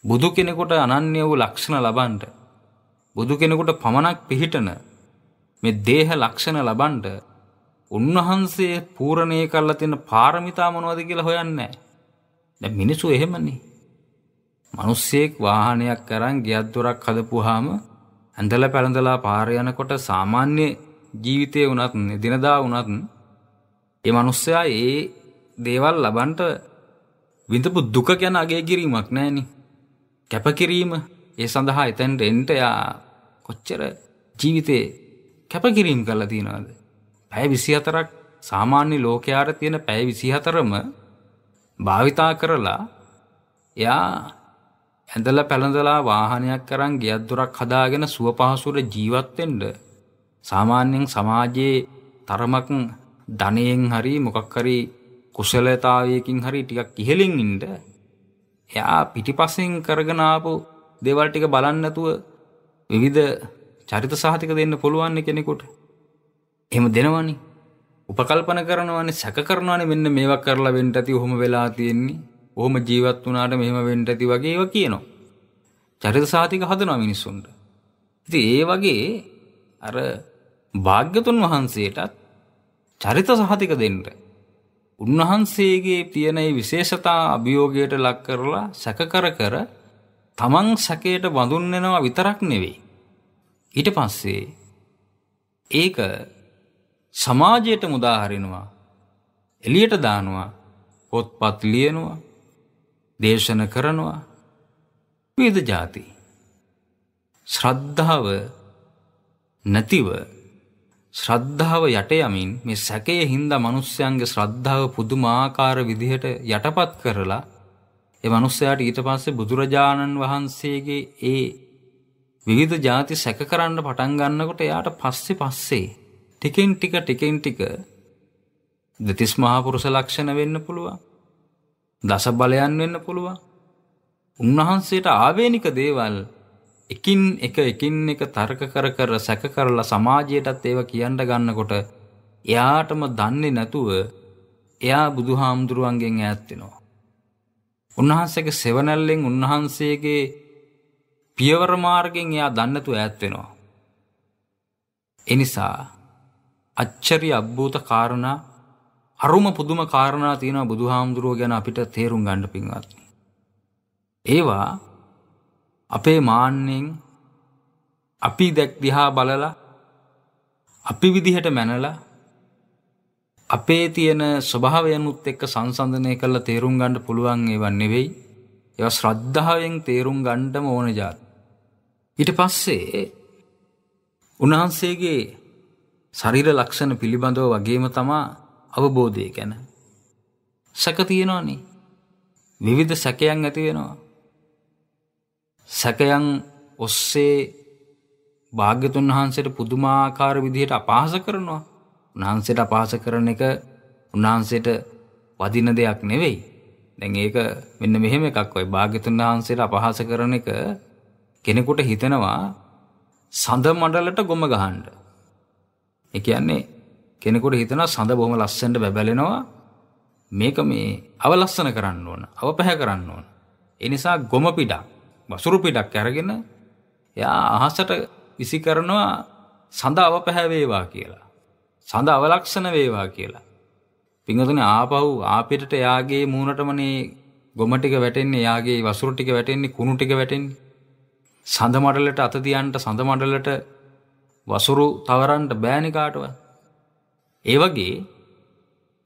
බුදු කෙනෙකුට අනන්‍ය වූ ලක්ෂණ ලබන්න බුදු කෙනෙකුට පමණක් පිහිටන මේ දේහ ලක්ෂණ ලබන්න උන්වහන්සේ පූර්ණේ කරලා තියෙන පාරමිතා මොනවද කියලා හොයන්නේ නැහැ දැන් මිනිස්සු එහෙමනේ. මිනිස්සෙක් වාහනයක් අරන් ගියක් දොරක් හදපුවාම ඇඳලා පැලඳලා පාර යනකොට සාමාන්‍ය ජීවිතේ වුණත් දිනදා වුණත් ඒ මිනිස්සයා ඒ දේවල් ලබන්ට විඳපු දුක ගැන අගය කිරීමක් නැහෙනි. කැපකිරීම ඒ සඳහා එතෙන්ට එන්න යා කොච්චර ජීවිතේ කැපකිරීම කරලා තියනවද? පැය 24ක් සාමාන්‍ය ලෝකයාට තියෙන පැය 24ම භාවිතා කරලා එයා ඇඳලා පැළඳලා වාහනයක් කරන් ගියක් දොරක් හදාගෙන සුව පහසුර ජීවත් වෙන්න සාමාන්‍යයෙන් සමාජයේ තරමක් ධනයෙන් හරි මොකක් හරි කුසලතාවයකින් හරි ටිකක් ඉහළින් ඉන්න එයා පිටිපස්සෙන් කරගෙන ආපු දේවල් ටික බලන්නේ නැතුව විවිධ චරිත සහතික දෙන්න පුළුවන් කෙනෙකුට එහෙම දෙනවනේ උපකල්පන කරනවානේ සැක කරනවානේ මෙන්න මේවා කරලා වෙන්න ඇති ඔහොම වෙලා තියෙන්නේ. ඔහොම ජීවත් වුණාට මෙහෙම වෙන්න ඇති වගේ ඒවා කියනවා. චරිත සාතික හදනවා මිනිස්සුන්ට. ඉතින් ඒ වගේ අර භාග්‍යතුන් වහන්සේටත් චරිත සහතික දෙන්න. උන්වහන්සේගේ තියෙන ඒ විශේෂතා අභියෝගයට ලක් කරලා සැක කර කර තමන් සැකයට බඳුන් වෙනවා විතරක් නෙවෙයි. ඊට පස්සේ ඒක සමාජයට මුදාහරිනවා එලියට දානවා පොත්පත් ලියනවා දේශන කරනවා විවිධ ಜಾති ශ්‍රද්ධාව නැතිව ශ්‍රද්ධාව යට යමින් මේ සැකයේ හින්දා මිනිස්යාගේ ශ්‍රද්ධාව පුදුමාකාර විදිහට යටපත් කරලා ඒ මිනිස්යාට ඊට පස්සේ බුදුරජාණන් වහන්සේගේ ඒ විවිධ ಜಾති සැක කරන්න පටන් ගන්නකොට එයාට පස්සේ පස්සේ ටිකෙන් ටික ටිකෙන් ටික දෙතිස් මහා පුරුෂ ලක්ෂණ වෙන්න පුළුවන්. දස බලයන් වෙන්න පුළුවන්. උන්වහන්සේට ආවේනික දේවල් එකින් එක එකින් එක තර්ක කර කර සැක කරලා සමාජයටත් ඒව කියන්න ගන්නකොට එයාටම දන්නේ නැතුව එයා බුදුහාමුදුරුවන්ගෙන් ඈත් වෙනවා. උන්වහන්සේගේ සෙවණැල්ලෙන් උන්වහන්සේගේ පියවර මාර්ගෙන් එයා දන්නේ නැතුව ඈත් වෙනවා. එනිසා අච්චරි අද්භූත කාරණා අරුම පුදුම කාරණා තියෙනවා බුදුහාමුදුරුව ගැන අපිට තේරුම් ගන්න පින්වත්. ඒවා අපේ මාන්නෙන් අපි දැක් දිහා බලලා අපි විදිහට මැනලා අපේ තියෙන ස්වභාවයනුත් එක්ක සංසන්දනය කරලා තේරුම් ගන්න පුළුවන් ඒවා නෙවෙයි. ඒවා ශ්‍රද්ධාවෙන් තේරුම් ගන්නම ඕන જાත්. ඊට පස්සේ උන්වහන්සේගේ ශරීර ලක්ෂණ පිළිබඳව වගේම තමා අවබෝධය ගැන. සැක තියෙනවනේ. විවිධ සැකයන් ඇති වෙනවා. සැකයන් ඔස්සේ භාග්‍යතුන් වහන්සේට පුදුමාකාර විදිහට අපහාස කරනවා. උන්වහන්සේට අපහාස කරන එක උන්වහන්සේට වදින දෙයක් නෙවෙයි. දැන් ඒක මෙන්න මෙහෙම එකක් ඔය භාග්‍යතුන් වහන්සේට අපහාස කරන එක කෙනෙකුට හිතෙනවා සඳ මඩලට ගොම ගහන්න. ඒ කියන්නේ කෙනෙකුට හිතනවා සඳ බොහොම ලස්සනට බබැලෙනවා මේක මේ අවලස්සන කරන්න ඕන අවපැහැ කරන්න ඕන ඒ නිසා ගොම පිටක් වසුරු පිටක් අරගෙන එයා අහසට විසි කරනවා සඳ අවපැහැ වේවා කියලා සඳ අවලක්ෂණ වේවා කියලා පිංගතුනි ආපහු ආපිටට එයාගේ මූණටමනේ ගොම ටික වැටෙන්නේ එයාගේ වසුරු ටික වැටෙන්නේ කුණු ටික වැටෙන්නේ සඳ මඩලට අත දියන්න සඳ මඩලට වසුරු තවරන්ට බෑනිකාටව. ඒවගේ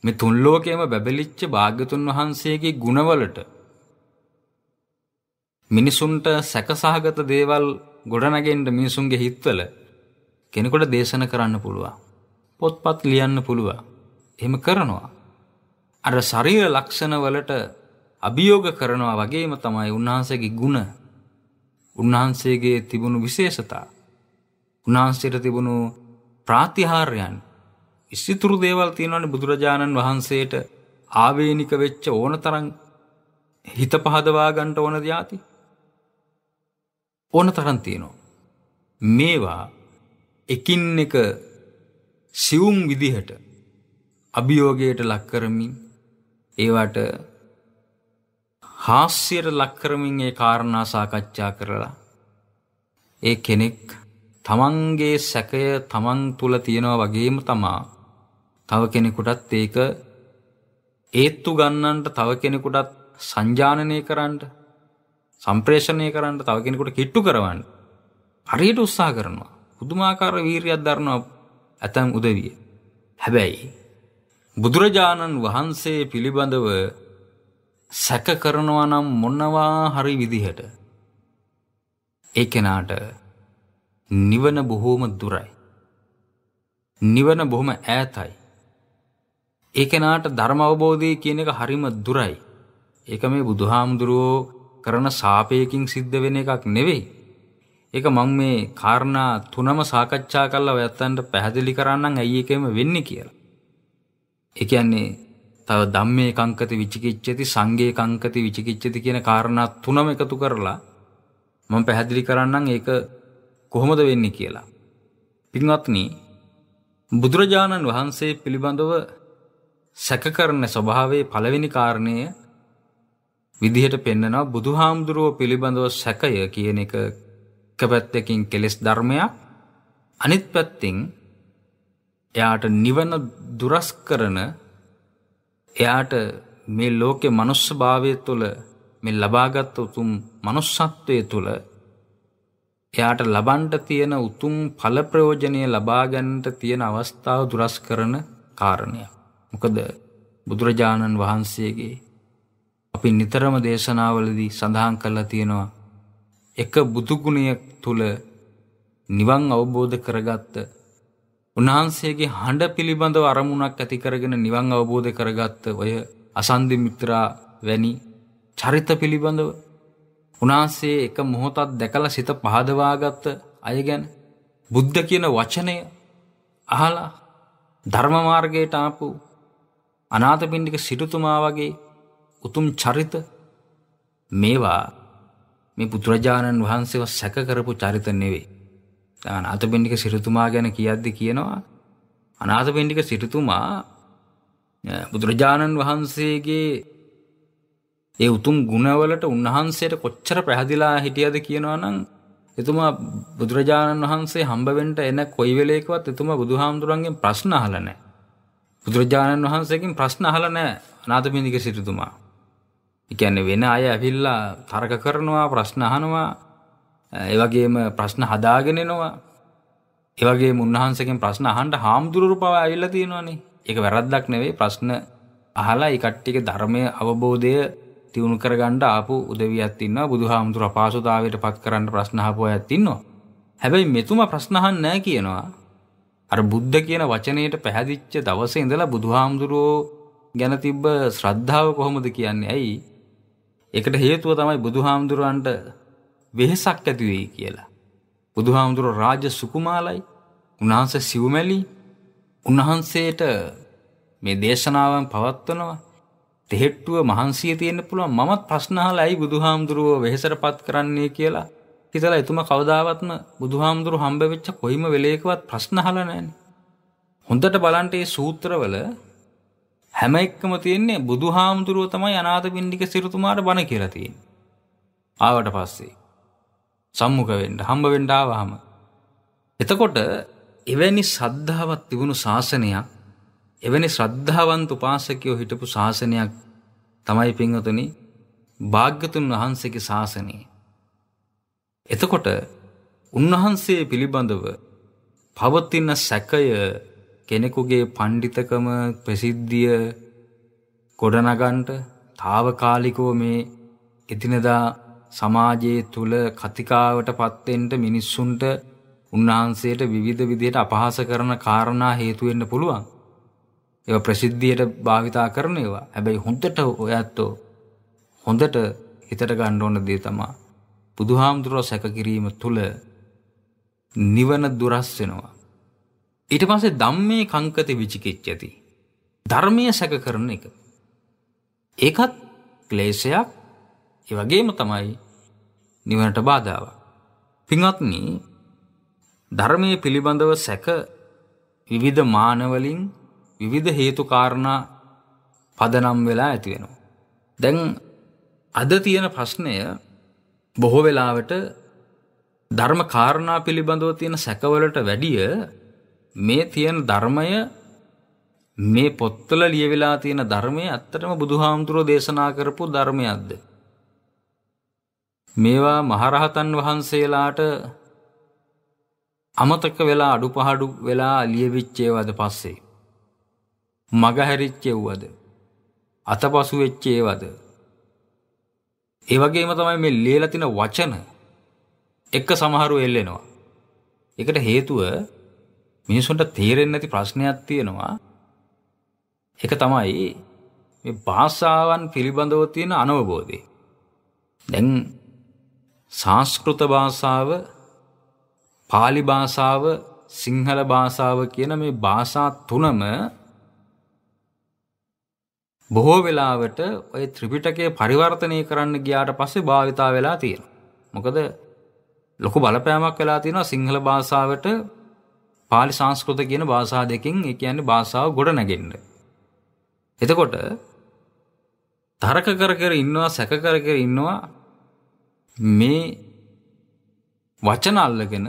මෙ තුන්ලෝකයම බැබලිච්ච භාග්‍යතුන් වහන්සේගේ ගුණවලට මිනිසුන්ට සැකසාගත දේවල් ගොඩනගෙන්ට මිනිසුන්ගේ හිත්වල කෙනෙකොට දේශන කරන්න පුළුවන්. පොත්පත් ලියන්න පුළුවන්. එහෙම කරනවා. අර ශරීර ලක්ෂණවලට අභියෝග කරනවා වගේම තමයි උන්වහන්සේගේ ගුණ උන්වහන්සේගේ තිබුණු විශේෂතා උන්වහන්සේට තිබුණු ප්‍රාතිහාර්යන් ඉස්සිතුරු දේවල් තියෙනවනේ බුදුරජාණන් වහන්සේට ආවේනික වෙච්ච ඕනතරම් හිත පහදවා ගන්න ඕන જાති ඕනතරම් තියෙනවා මේවා එකින් එක සිවුම් විදිහට අභියෝගයට ලක් කරමින් ඒවට හාස්‍යයට ලක් කරමින් ඒ කාරණා සාකච්ඡා කරලා ඒ කෙනෙක් තමන්ගේ සැකය තමන් තුල තියෙනවා වගේම තමා තව කෙනෙකුටත් ඒක ඒත්තු ගන්නන්ට තව කෙනෙකුටත් සංජානනය කරන්නට සම්ප්‍රේෂණය කරන්නට තව කෙනෙකුට කිට්ටු කරවන්න හරියට උත්සාහ කරනවා පුදුමාකාර වීරියක් දරනවා ඇතැම් උදවිය හැබැයි බුදුරජාණන් වහන්සේ පිළිබඳව සැක කරනවා නම් මොනවා හරි විදිහට ඒ කෙනාට නිවන බොහෝම දුරයි. නිවන බොහොම ඈතයි. ඒ කෙනාට ධර්ම අවබෝධය කියන එක හරිම දුරයි. ඒක මේ බුදුහාමුදුරුවෝ කරන සාපයකින් සිද්ධ වෙන එකක් නෙවෙයි. ඒක මං මේ කාරණා තුනම සාකච්ඡා කරලා ඔයත්තන්ට පැහැදිලි කරන්නම් ඇයි එකම වෙන්නේ කියලා. ඒ කියන්නේ තව ධම්මේ කංකති විචිකිච්ඡති සංගේ කංකති විචිකිච්ඡති කියන කාරණා තුනම එකතු කරලා මම පැහැදිලි කරන්නම් ඒක කොහොමද වෙන්නේ කියලා. පින්වත්නි බුදුරජාණන් වහන්සේ පිළිබඳව සැකකරන ස්වභාවයේ පළවෙනි කාරණය විදිහට පෙන්නනවා බුදුහාමුදුරුව පිළිබඳව සැකය කියන එක එක පැත්තකින් කෙලෙස් ධර්මයක් අනිත් පැත්තෙන් එයාට නිවන දුරස් කරන එයාට මේ ලෝකේ මනුස්ස භාවය තුළ මේ ලබාගත් උතුම් මනුස්සත්වය තුළ එයාට ලබන්ට තියෙන උතුම් ඵල ප්‍රයෝජනය ලබා ගන්නට තියෙන අවස්ථාව දුරස් කරන කාරණය. මොකද බුදුරජාණන් වහන්සේගේ අපි නිතරම දේශනාවලදී සඳහන් කරලා තියෙනවා එක බුදු ගුණය තුල නිවන් අවබෝධ කරගත්ත උන්වහන්සේගේ හඬ පිළිබඳව අරමුණක් ඇති කරගෙන නිවන් අවබෝධ කරගත්ත ඔය අසන්දි මිත්‍රා වැනි චරිත පිළිබඳව උනාසේ එක මොහොතක් දැකලා සිත පහදවාගත් අය ගැන බුද්ධ කියන වචනය අහලා ධර්ම මාර්ගයට ආපු අනාථපිණ්ඩික සිටුතුමා වගේ උතුම් චරිත මේවා මේ බුදුරජාණන් වහන්සේව සැක කරපු චරිත නෙවෙයි. අනාථපිණ්ඩික සිටුතුමා ගැන කියද්දි කියනවා අනාථපිණ්ඩික සිටුතුමා බුදුරජාණන් වහන්සේගේ ඒ උතුම් ගුණවලට උන්වහන්සේට කොච්චර ප්‍රහදිලා හිටියද කියනවනම් එතුමා බුදුරජාණන් වහන්සේ හම්බවෙන්න එන කොයි වෙලේකවත් එතුමා බුදුහාමුදුරන්ගෙන් ප්‍රශ්න අහලා නැහැ. බුදුරජාණන් වහන්සේගෙන් ප්‍රශ්න අහලා නැහැ අනාථපිණ්ඩික සිටුතුමා. ඒ කියන්නේ වෙන අය ඇවිල්ලා තර්ක කරනවා ප්‍රශ්න අහනවා ඒ වගේම ප්‍රශ්න හදාගෙන එනවා. ඒ වගේම උන්වහන්සේගෙන් ප්‍රශ්න අහන්න හාමුදුරුවෝ පවා ඇවිල්ලා තියෙනවානේ. ඒක වැරද්දක් නෙවෙයි ප්‍රශ්න අහලා ඒ කට්ටියගේ ධර්මයේ අවබෝධය තියුණු කරගන්න ආපු උදවියත් ඉන්නවා බුදුහාමුදුර පාසුතාවයට පත් කරන්න ප්‍රශ්න අහපු අයත් ඉන්නවා. හැබැයි මෙතුමා ප්‍රශ්න අහන්නේ කියනවා. අර බුද්ධ කියන වචනයට පැහැදිච්ච දවසේ ඉඳලා බුදුහාමුදුරෝ ගැන තිබ්බ ශ්‍රද්ධාව කොහොමද කියන්නේ? ඇයි? ඒකට හේතුව තමයි බුදුහාමුදුරන්ට වෙහසක් ඇති වෙයි කියලා. බුදුහාමුදුරෝ රාජ සුකුමාලයි. උන්වහන්සේ සිවුමැලි. උන්වහන්සේට මේ දේශනාවන් පවත්වනවා තෙහෙට්ටුව මහන්සිය තියෙන්න පුළුවන් මමත් ප්‍රශ්න අහලා ඇයි බුදුහාමුදුරුව වෙහෙසටපත් කරන්නේ කියලා හිතලා එතුමා කවදාවත්ම බුදුහාමුදුරු හම්බ වෙච්ච කොයිම වෙලේකවත් ප්‍රශ්න අහලා නැහනේ. හොඳට බලන්න මේ සූත්‍රවල හැම එකම තියෙන්නේ බුදුහාමුදුරුව තමයි අනාථපිණ්ඩික සිරිතුමාට බණ කියලා තියෙන්නේ. ආවට පස්සේ සම්මුඛ වෙන්න හම්බ වෙන්න ආවහම එතකොට එවැනි සද්ධාවක් තිබුණු ශාසනයක් එවැනි ශ්‍රද්ධාවන්ත උපාසකයෝ හිටපු ශාසනයක් තමයි පින්වතුනි භාග්‍යතුන් වහන්සේගේ ශාසනය. එතකොට උන්වහන්සේ පිළිබඳව පවතින සැකය කෙනෙකුගේ පණ්ඩිතකම ප්‍රසිද්ධිය ගොඩනගන්ට తాවකාලිකව මේ එදිනදා සමාජයේ තුල කතිකාවට පත්වෙන්න මිනිස්සුන්ට උන්වහන්සේට විවිධ විදිහට අපහාස කරන කාරණා හේතු වෙන්න පුළුවන්. ඒවා ප්‍රසිද්ධියට භාවිතා කරන ඒවා. හැබැයි හොඳට ඔයත්ෝ හොඳට හිතට ගන්න ඕන දේ තමා බුදුහාමුදුරුවෝ සැකකිරීම තුල නිවන දුරස් වෙනවා. ඊට පස්සේ ධම්මේ කංකති විචිකිච්ඡති. ධර්මය සැක කරන එක. ඒකත් ක්ලේශයක්. ඒ වගේම තමයි නිවනට බාධාවක්. පින්වත්නි ධර්මයේ පිළිබඳව සැක විවිධ මාන වලින් විවිධ හේතු කාරණා පදනම් වෙලා ඇති වෙනවා. දැන් අද තියෙන ප්‍රශ්නය බොහෝ වෙලාවට ධර්ම කාරණා පිළිබඳව තියෙන සැකවලට වැඩිය මේ තියෙන ධර්මය මේ පොත්වල ලියවිලා තියෙන ධර්මය ඇත්තටම බුදුහාමුදුරෝ දේශනා කරපු ධර්මයක්ද මේවා මහරහතන් වහන්සේලාට අමතක වෙලා අඩුපහඩු වෙලා ලියවිච්ච ඒවාද පස්සේ මගහැරිච්ච එව්වද අතපසු වෙච්ච ඒවද ඒ වගේම තමයි මේ ලියලා තින වචන එක සමහරු එල්ලෙනවා ඒකට හේතුව මිනිසුන්ට තේරෙන්නේ නැති ප්‍රශ්නයක් තියෙනවා ඒක තමයි මේ භාෂාවන් පිළිබඳව තියෙන අනවබෝධය දැන් සංස්කෘත භාෂාව පාලි භාෂාව සිංහල භාෂාව කියන මේ භාෂා තුනම බොහෝ වෙලාවට ඔය ත්‍රිපිටකය පරිවර්තනය කරන්න ගියාට පස්සේ භාවිතා වෙලා තියෙනවා. මොකද ලොකු බලපෑමක් වෙලා තියෙනවා සිංහල භාෂාවට පාලි සංස්කෘත කියන භාෂා දෙකෙන් ඒ කියන්නේ භාෂාව ගොඩ නැගෙන්න. එතකොට තරක කර කර ඉන්නවා සැක කර කර ඉන්නවා මේ වචන අල්ලගෙන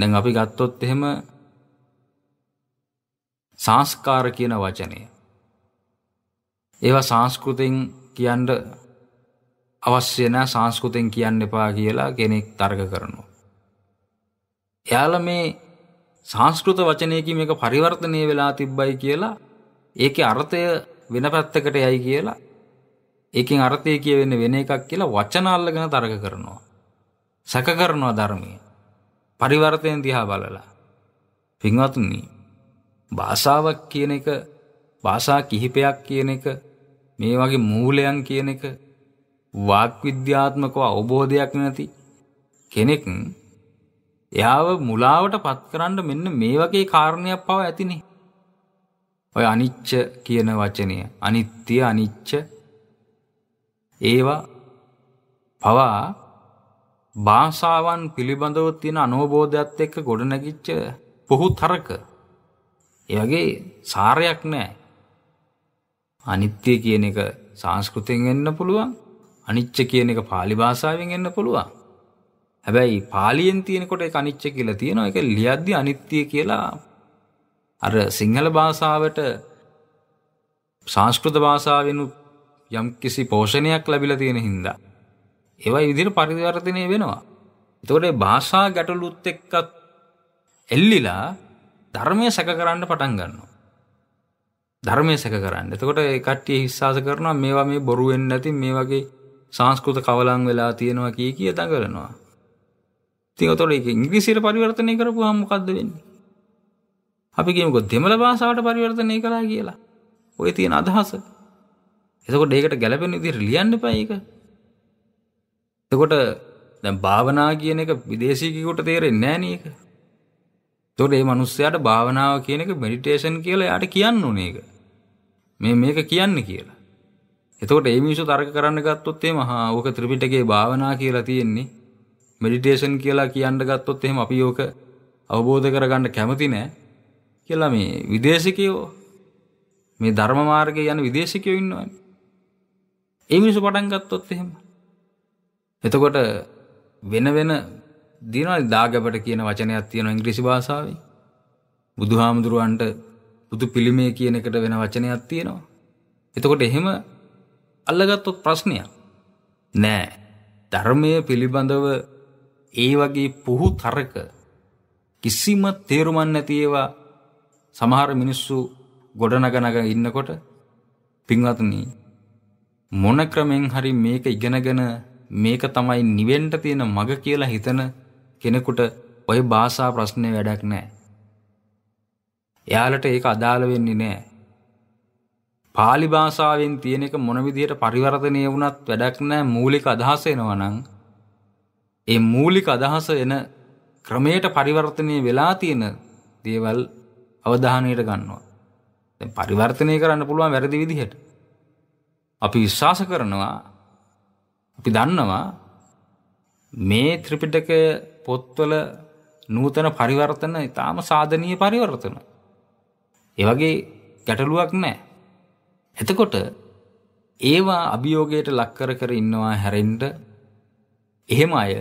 දැන් අපි ගත්තොත් එහෙම සංස්කාර කියන වචනය ඒවා සංස්කෘතෙන් කියන්න අවශ්‍ය නැහැ සංස්කෘතෙන් කියන්න එපා කියලා කෙනෙක් තර්ක කරනවා. එයාලා මේ සංස්කෘත වචනයකින් මේක පරිවර්තනය වෙලා තිබ්බයි කියලා ඒකේ අර්ථය වෙන පැත්තකට යයි කියලා ඒකෙන් අර්ථය කියවෙන්නේ වෙන එකක් කියලා වචන අල්ලගෙන තර්ක කරනවා. සැක කරනවා ධර්මයේ. පරිවර්තයෙන් දිහා බලලා. පින්වත්නි භාෂාවක් කියන එක භාෂා කිහිපයක් කියන එක මේ වගේ මූලයන් කියන එක වාක් විද්‍යාත්මකව අවබෝධයක් නැති කෙනෙක් එයාව මුලාවට පත් කරන්න මෙන්න මේ වගේ කාරණයක් පව ඇතිනේ. ඔය අනිච්ච කියන වචනය අනිත්‍ය අනිච්ච ඒවා පවා භාෂාවන් පිළිබඳව තියෙන අනෝබෝධයත් එක්ක ගොඩනැගිච්ච පොහු තරක. ඒ වගේ සාරයක් නැහැ. අනිත්‍ය කියන එක සංස්කෘතයෙන් එන්න පුළුවන්. අනිච්ච කියන එක pāli භාෂාවෙන් එන්න පුළුවන්. හැබැයි පාලියෙන් තියෙනකොට ඒක අනිච්ච කියලා තියෙනවා. ඒක ලියද්දි අනිත්‍ය කියලා අර සිංහල භාෂාවට සංස්කෘත භාෂාවෙන් යම්කිසි පෝෂණයක් ලැබිලා තියෙන හින්දා ඒවයි විදිහට පරිවර්තනය වෙනවා. එතකොට භාෂා ගැටලුත් එක්ක එල්ලිලා ධර්මය සැක කරන්න පටන් ගන්නවා. ධර්මය සැක කරන්න. එතකොට ඒ කට්ටිය විශ්වාස කරනවා මේවා මේ බොරු වෙන්නේ නැති මේ වගේ සංස්කෘත කවලම් වෙලා තියෙනවා කී කී දඟලනවා. ඉතින් ඔතන ඒක ඉංග්‍රීසියට පරිවර්තනය කරපුවාම මොකද්ද වෙන්නේ? අපි කියමුකෝ දෙමළ භාෂාවට පරිවර්තනය කළා කියලා. ඔය තියෙන අදහස. එතකොට ඒකට ගැළපෙන විදිහට ලියන්න එපා ඒක. එතකොට දැන් භාවනා කියන එක විදේශිකයෙකුට තේරෙන්නේ නැහැ නේ ඒක. එතකොට මේ මිනිස්සයාට භාවනාව කියන එක මෙඩිටේෂන් කියලා එයාට කියන්න ඕනේ ඒක. මේ මේක කියන්නේ කියලා. එතකොට මේ මිනිස්සු තර්ක කරන්න ගත්තොත් එහෙම හා ඕක ත්‍රිපිටකයේ භාවනා කියලා තියෙන්නේ. මෙඩිටේෂන් කියලා කියන්න ගත්තොත් එහෙම අපි ඕක අවබෝධ කරගන්න කැමති නෑ කියලා මේ විදේශිකයෝ මේ ධර්ම මාර්ගයේ යන විදේශිකයෝ ඉන්නවනේ. ඒ මිනිස්සු පටන් ගත්තොත් එහෙම. එතකොට වෙන වෙන දිනවල දාගබට කියන වචනයක් තියෙනවා ඉංග්‍රීසි භාෂාවේ. බුදුහාමුදුරුවන්ට බුදු පිළිමය කියන එකට වෙන වචනයක් තියෙනවා. එතකොට එහෙම අල්ලගත්තොත් ප්‍රශ්නයක් නෑ. ධර්මය පිළිබඳව ඒ වගේ පුහු තරක කිසිම තේරුමක් නැති ඒවා සමහර මිනිස්සු ගොඩනගනග ඉන්නකොට පින්වත්නි මොන ක්‍රමෙන් හරි මේක ඉගෙනගෙන මේක තමයි නිවෙන්න තියෙන මග කියලා හිතන කෙනෙකුට ওই භාෂා ප්‍රශ්නේ වැඩක් නැහැ. එයාලට ඒක අදාළ වෙන්නේ නැහැ. පාලි භාෂාවෙන් තියෙන එක මොන විදිහට පරිවර්තනය වුණත් වැඩක් නැහැ මූලික අදහස එනවා ඒ මූලික අදහස එන ක්‍රමයට පරිවර්තනය වෙලා තියෙන දේවල් අවධානයට ගන්නවා. දැන් පරිවර්තනය කරන්න පුළුවන් වැරදි විදිහට. අපි විශ්වාස කරනවා අපි දන්නවා මේ ත්‍රිපිටකය පොත්වල නූතන පරිවර්තන ඊටාම සාධනීය පරිවර්තන. ඒ වගේ ගැටලුවක් නැහැ. එතකොට ඒවා අභියෝගයට ලක් කර කර ඉන්නවා හැරෙන්න එහෙම අය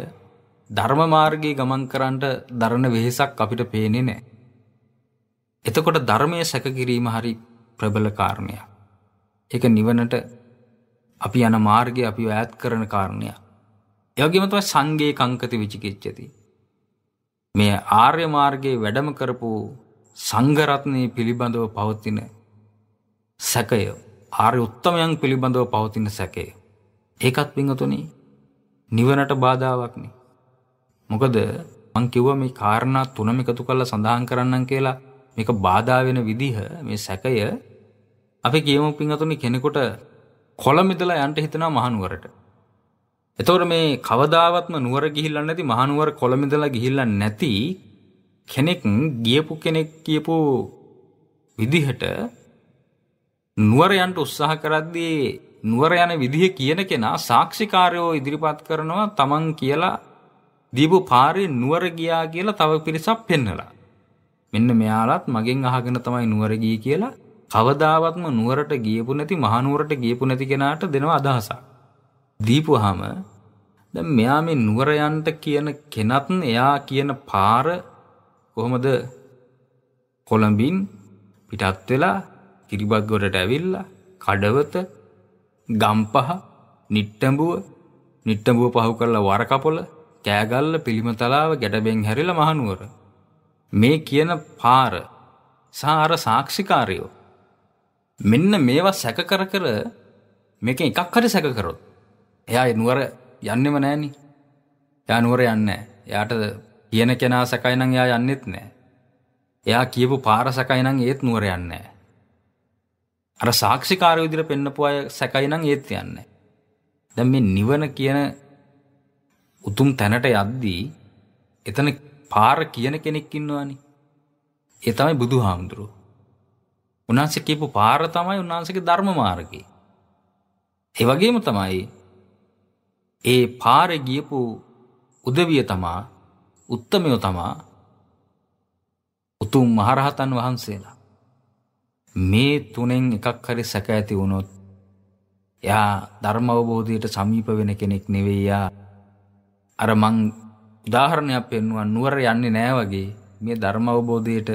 ධර්ම මාර්ගයේ ගමන් කරන්නට දරන වෙහෙසක් අපිට පේන්නේ නැහැ. එතකොට ධර්මයේ සැකකිරීම හරි ප්‍රබල කාරණයක්. ඒක නිවනට අපි යන මාර්ගය අපි ඈත් කරන කාරණයක්. ඒ වගේම තමයි සංගේ කංකති විචිකිච්ඡති. මේ ආර්ය මාර්ගයේ වැඩම කරපු සංගරත්නයේ පිළිබඳව පවතින සැකය ආර්ය උත්තමයන් පිළිබඳව පවතින සැකය. ඒකත් පිංහතුනි නිවනට බාධාවක්නේ. මොකද මං කිව්ව මේ කාරණා තුනම එකතු කරලා සඳහන් කරන්නම් කියලා මේක බාධා වෙන විදිහ මේ සැකය අපි කියමු පිංහතුනි කෙනෙකුට කොළමිදලා යන්ට හිතනවා මහනුවරට. එතකොට මේ කවදාවත්ම නුවර ගිහිල්ලා නැති මහනුවර කොළමිදලා ගිහිල්ලා නැති කෙනෙක් ගියපු කෙනෙක් කියපු විදිහට නුවර යන්ට උත්සාහ කරද්දී නුවර යන විදිහ කියන කෙනා සාක්ෂිකාරයෝ ඉදිරිපත් කරනවා තමන් කියලා දීපු පාරේ නුවර ගියා කියලා තව පිරිසක් පෙන්නලා. මෙන්න මෙයාලත් මගෙන් අහගෙන තමයි නුවර ගියේ කියලා කවදාවත්ම නුවරට ගියපු නැති මහනුවරට ගියපු නැති කෙනාට දෙනව අදහසක්. දීපුවාම දැන් මෙයා මේ නුවර යන්න කියන කෙනත් එයා කියන පාර කොහොමද කොළඹින් පිටත් වෙලා කිරිබත් ගොඩට ඇවිල්ලා කඩවත ගම්පහ නිට්ටඹුව නිට්ටඹුව පහු කරලා වරකපොළ කෑගල්ල පිළිමතලාව ගැටබෙන් හැරිලා මහනුවර මේ කියන පාර සාර සාක්ෂිකාරයෝ මෙන්න මේවා සැක කර කර මේකෙන් එකක් හරි සැක කරොත් එයා නුවර යන්නෙම නෑනේ එයා නුවර යන්නේ එයාට කියන කෙනා සැකයිනං එයා යන්නෙත් නෑ. එයා කියපු පාර සැකයිනං ඒත් නුවර යන්නේ. අර සාක්ෂිකාරය විදිර පෙන්නපු අය සැකයිනං ඒත් යන්නේ. දැන් මේ නිවන කියන උතුම් තැනට යද්දී එතන පාර කියන කෙනෙක් ඉන්නවානි. ඒ තමයි බුදු හාමුදුරුව. උන්වහන්සේ කියපු පාර තමයි උන්වහන්සේගේ ධර්ම මාර්ගය. ඒ වගේම තමයි ඒ පාරේ ගියපු උදවිය තමා උත්තමයෝ තමා උතුම් මහරහතන් වහන්සේලා. මේ තුනෙන් එකක් හරි සැක ඇති වුණොත් එයා ධර්ම අවබෝධයට සමීප වෙන කෙනෙක් නෙවෙයි යා. අර මං උදාහරණයක් පෙන්නුවා නුවර යන්නේ නෑ වගේ මේ ධර්ම අවබෝධයට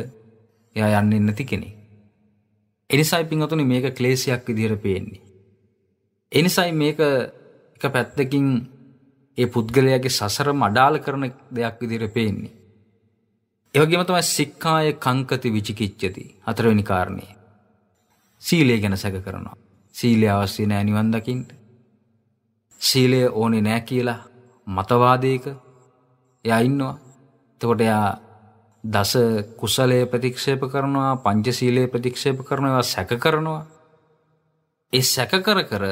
එයා යන්නේ නැති කෙනෙක්. එනිසායි පින්වතුනි මේක ක්ලේශයක් විදිහට පේන්නේ. එනිසායි මේක එක පැත්තකින් ඒ පුද්ගලයාගේ සසරම අඩාල කරන දෙයක් විදිහට පේන්නේ. ඒ වගේම තමයි සික්ඛාය කංකති විචිකිච්ඡති හතරවෙනි කාරණේ. සීලය ගැන සැක කරනවා. සීලය අවශ්‍ය නැහැ නිවන් දකින්න. සීලය ඕනේ නැහැ කියලා මතවාදයක එයා ඉන්නවා. එතකොට එයා දස කුසලයේ ප්‍රතික්ෂේප කරනවා පංචශීලයේ ප්‍රතික්ෂේප කරනවා සැක කරනවා ඒ සැක කර කර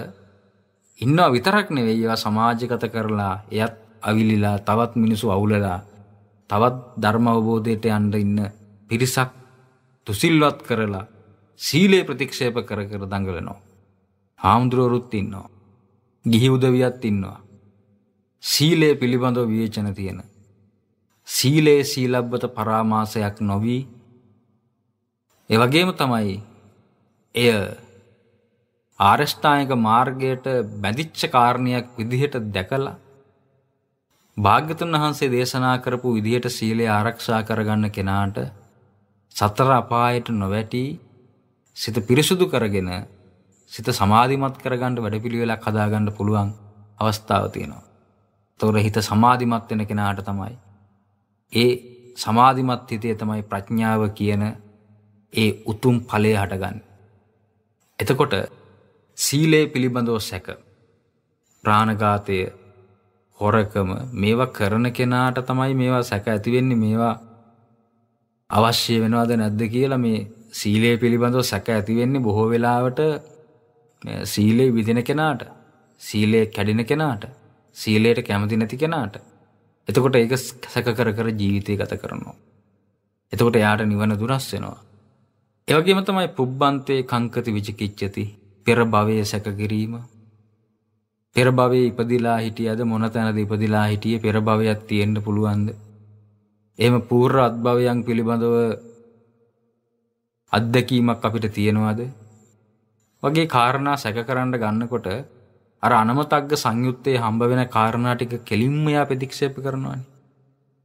ඉන්නවා විතරක් නෙවෙයි ඒවා සමාජගත කරලා එයත් අවිලිලා තවත් මිනිසු අවුලලා තවත් ධර්ම අවබෝධයට යන්න ඉන්න පිරිසක් තුසිල්වත් කරලා සීලේ ප්‍රතික්ෂේප කර කර දඟලනවා. හාමුදුරුවරුත් ඉන්නවා. ගිහි උදවියත් ඉන්නවා. සීලේ පිළිබඳව විවේචන තියෙන. සීලේ සීලබ්බත පරාමාසයක් නොවී ඒ වගේම තමයි එය ආරෂ්ඨායක මාර්ගයට බැඳිච්ච කාරණයක් විදිහට දැකලා භාග්‍යතුන් වහන්සේ දේශනා කරපු විදිහට සීලය ආරක්ෂා කරගන්න කෙනාට සතර අපායට නොවැටි සිත පිරිසුදු කරගෙන සිත සමාධිමත් කරගන්න වැඩපිළිවෙලක් හදාගන්න පුළුවන් අවස්ථාව තියෙනවා. ඒතොර හිත සමාධිමත් වෙන කෙනාට තමයි ඒ සමාධිමත් හිතේ තමයි ප්‍රඥාව කියන ඒ උතුම් ඵලය හටගන්නේ. එතකොට සීලය පිළිබඳව සැක. ප්‍රාණඝාතය හොරකම මේවා කරන කෙනාට තමයි මේවා සැක ඇතිවෙන්නේ මේවා අවශ්‍ය වෙනවාද නැද්ද කියලා මේ සීලය පිළිබඳව සැක ඇතිවෙන්නේ බොහෝ වෙලාවට සීලේ විදින කෙනාට සීලය කැඩින කෙනාට සීලයට කැමති නැති කෙනාට එතකොට ඒක සැක කර කර ජීවිතය ගත කරනවා. එතකොට එයාට නිවන දුරස් වෙනවා. එවගේම තමයි පුබ්බන්තේ කංකති විචිකිච්ඡති පෙර භවයේ සැක කිරීම පෙර භවයේ ඉපදිලා හිටියද මොන තැනද ඉපදිලා හිටියේ පෙර භවයක් තියෙන්න පුළුවන්ද එහෙම పూర్ව අත්භවයන් පිළිබඳව අත්දැකීමක් අපිට තියෙනවද වගේ කාරණා සැක කරන්න ගන්නකොට අර අනමතග්ග සංයුත්තේ හම්බ වෙන කාරණා ටික කෙලින්ම යා ප්‍රතික්ෂේප කරනවානේ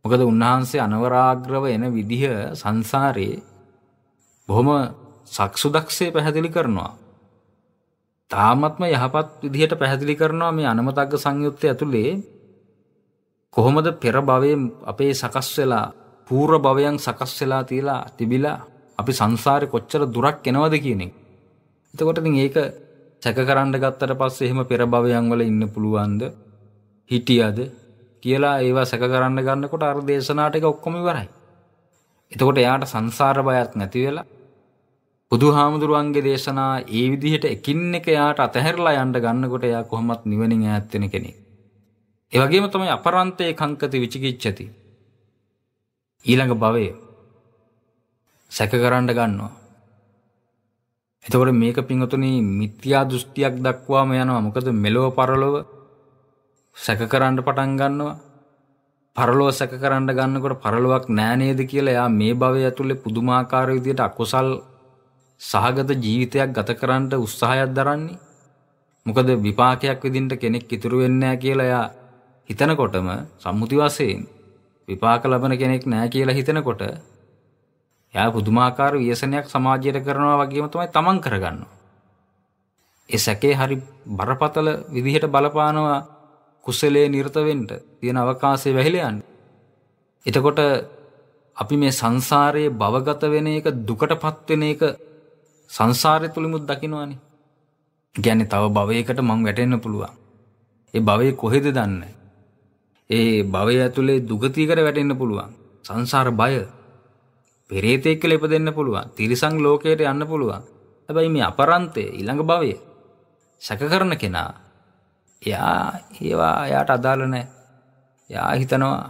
මොකද උන්වහන්සේ අනවරාග්‍රව එන විදිහ සංසාරේ බොහොම සක්සුදක්ෂේ පැහැදිලි කරනවා තාමත්ම යහපත් විදිහට පැහැදිලි කරනවා මේ අනමතග්ග සංයුත්තය ඇතුළේ කොහොමද පෙර භවයේ අපේ සකස් වෙලා පූර්ව භවයන් සකස් වෙලා තියලා තිබිලා අපි සංසාරේ කොච්චර දුරක් එනවද කියන එක. එතකොට ඉතින් ඒක සැක කරන්න ගත්තට පස්සේ එහෙම පෙර භවයන් වල ඉන්න පුළුවන්ද? හිටියද කියලා ඒවා සැක කරන්න ගන්නකොට අර දේශනාට එක ඔක්කොම ඉවරයි. එතකොට එයාට සංසාර බයක් නැති වෙලා බුදුහාමුදුරුවන්ගේ දේශනා ඒ විදිහට එකින් එක යාට අතහැරලා යන්න ගන්නකොට එයා කොහොමත් නිවනින් ඈත් වෙන කෙනෙක්. ඒ වගේම තමයි අපරන්තේ කංකති විචිකිච්ඡති. ඊළඟ භවය සැකකරන්න ගන්නවා. එතකොට මේක පිංගතුනි මිත්‍යා දෘෂ්ටියක් දක්වාම යනවා. මොකද මෙලොව පරලොව සැකකරන්න පටන් ගන්නවා. පරලොව සැකකරන්න ගන්නකොට පරලොවක් නෑ නේද කියලා එයා මේ භවය ඇතුලේ පුදුමාකාර විදිහට අකුසල් සහගත ජීවිතයක් ගත කරන්න උත්සාහයක් දරන්නේ. මොකද විපාකයක් විදිහට කෙනෙක් ඉතුරු වෙන්නේ කියලා එයා හිතනකොටම සම්මුති වශයෙන් විපාක ලබන කෙනෙක් නැහැ කියලා හිතනකොට එයා පුදුමාකාර ව්‍යසනයක් සමාජයට කරනවා වගේම තමයි තමන් කරගන්නවා. ඒ සැකේ හරි බරපතල විදිහට බලපානවා කුසලයේ නිරත වෙන්න තියෙන අවකාශය වැහිලා යන්න. එතකොට අපි මේ සංසාරයේ භවගත වෙන එක දුකටපත් වෙන එක සංසාරය තුලිමුත් දකින්නවනේ. කියන්නේ තව භවයකට මං වැටෙන්න පුළුවන්. ඒ භවය කොහෙද දන්නේ? ඒ භවය ඇතුලේ දුගතියකට වැටෙන්න පුළුවන්. සංසාර බය. පෙරේතෙක් කියලා ඉපදෙන්න පුළුවන්. තිරිසන් ලෝකයට යන්න පුළුවන්. හැබැයි මේ අපරන්තේ ඊළඟ භවය සැකකරන කෙනා එයා ඒවා එයාට අදාළ නැහැ. එයා හිතනවා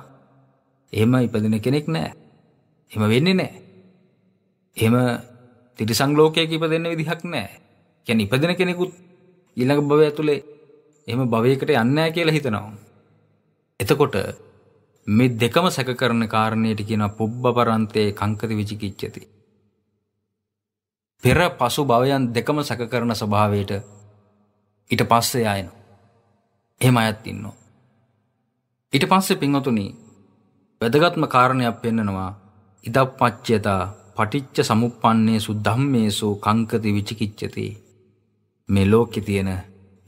එහෙම ඉපදෙන කෙනෙක් නැහැ. එහෙම වෙන්නේ නැහැ. එහෙම තිරිසන් ලෝකයක ඉපදෙන්න විදිහක් නැහැ. කියන්නේ ඉපදෙන කෙනෙකුත් ඊළඟ භවය ඇතුලේ එහෙම භවයකට යන්නේ නැහැ කියලා හිතනවා. එතකොට මේ දෙකම සැක කරන කාරණේට කියනවා පුබ්බපරන්තේ කංකති විචිකිච්ඡති. පෙර පසු භවයන් දෙකම සැක කරන ස්වභාවයට ඊට පස්සේ ආයෙනවා. එහෙම අයත් ඉන්නවා. ඊට පස්සේ පින්වතුනි වැදගත්ම කාරණයක් පෙන්නනවා ඉදප්පච්චයතා පටිච්ච සමුප්පන්නේ සුද්ධම්මේසු කංකති විචිකිච්ඡති මේ ලෝකේ තියෙන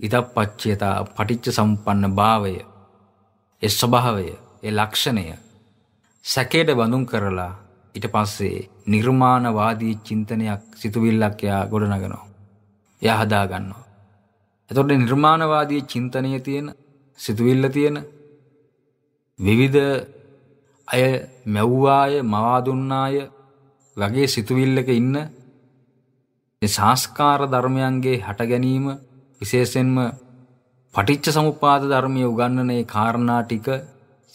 ඉදප්පච්චේතා පටිච්ච සමුප්පන්න භාවය ඒ ස්වභාවය ඒ ලක්ෂණය සැකයට බඳුන් කරලා ඊට පස්සේ නිර්මාණවාදී චින්තනයක් සිතුවිල්ලක් එයා ගොඩනගනවා එයා හදා ගන්නවා එතකොට නිර්මාණවාදී චින්තනයේ තියෙන සිතුවිල්ල තියෙන විවිධ අය මැව්වාය මවා දුන්නාය වගේ සිතුවිල්ලක ඉන්න ශාස්කාර ධර්මයන්ගේ හට ගැනීම විශේෂයෙන්ම පටිච්ච සමුපාද ධර්මය උගන්නන ඒ කාරණා ටික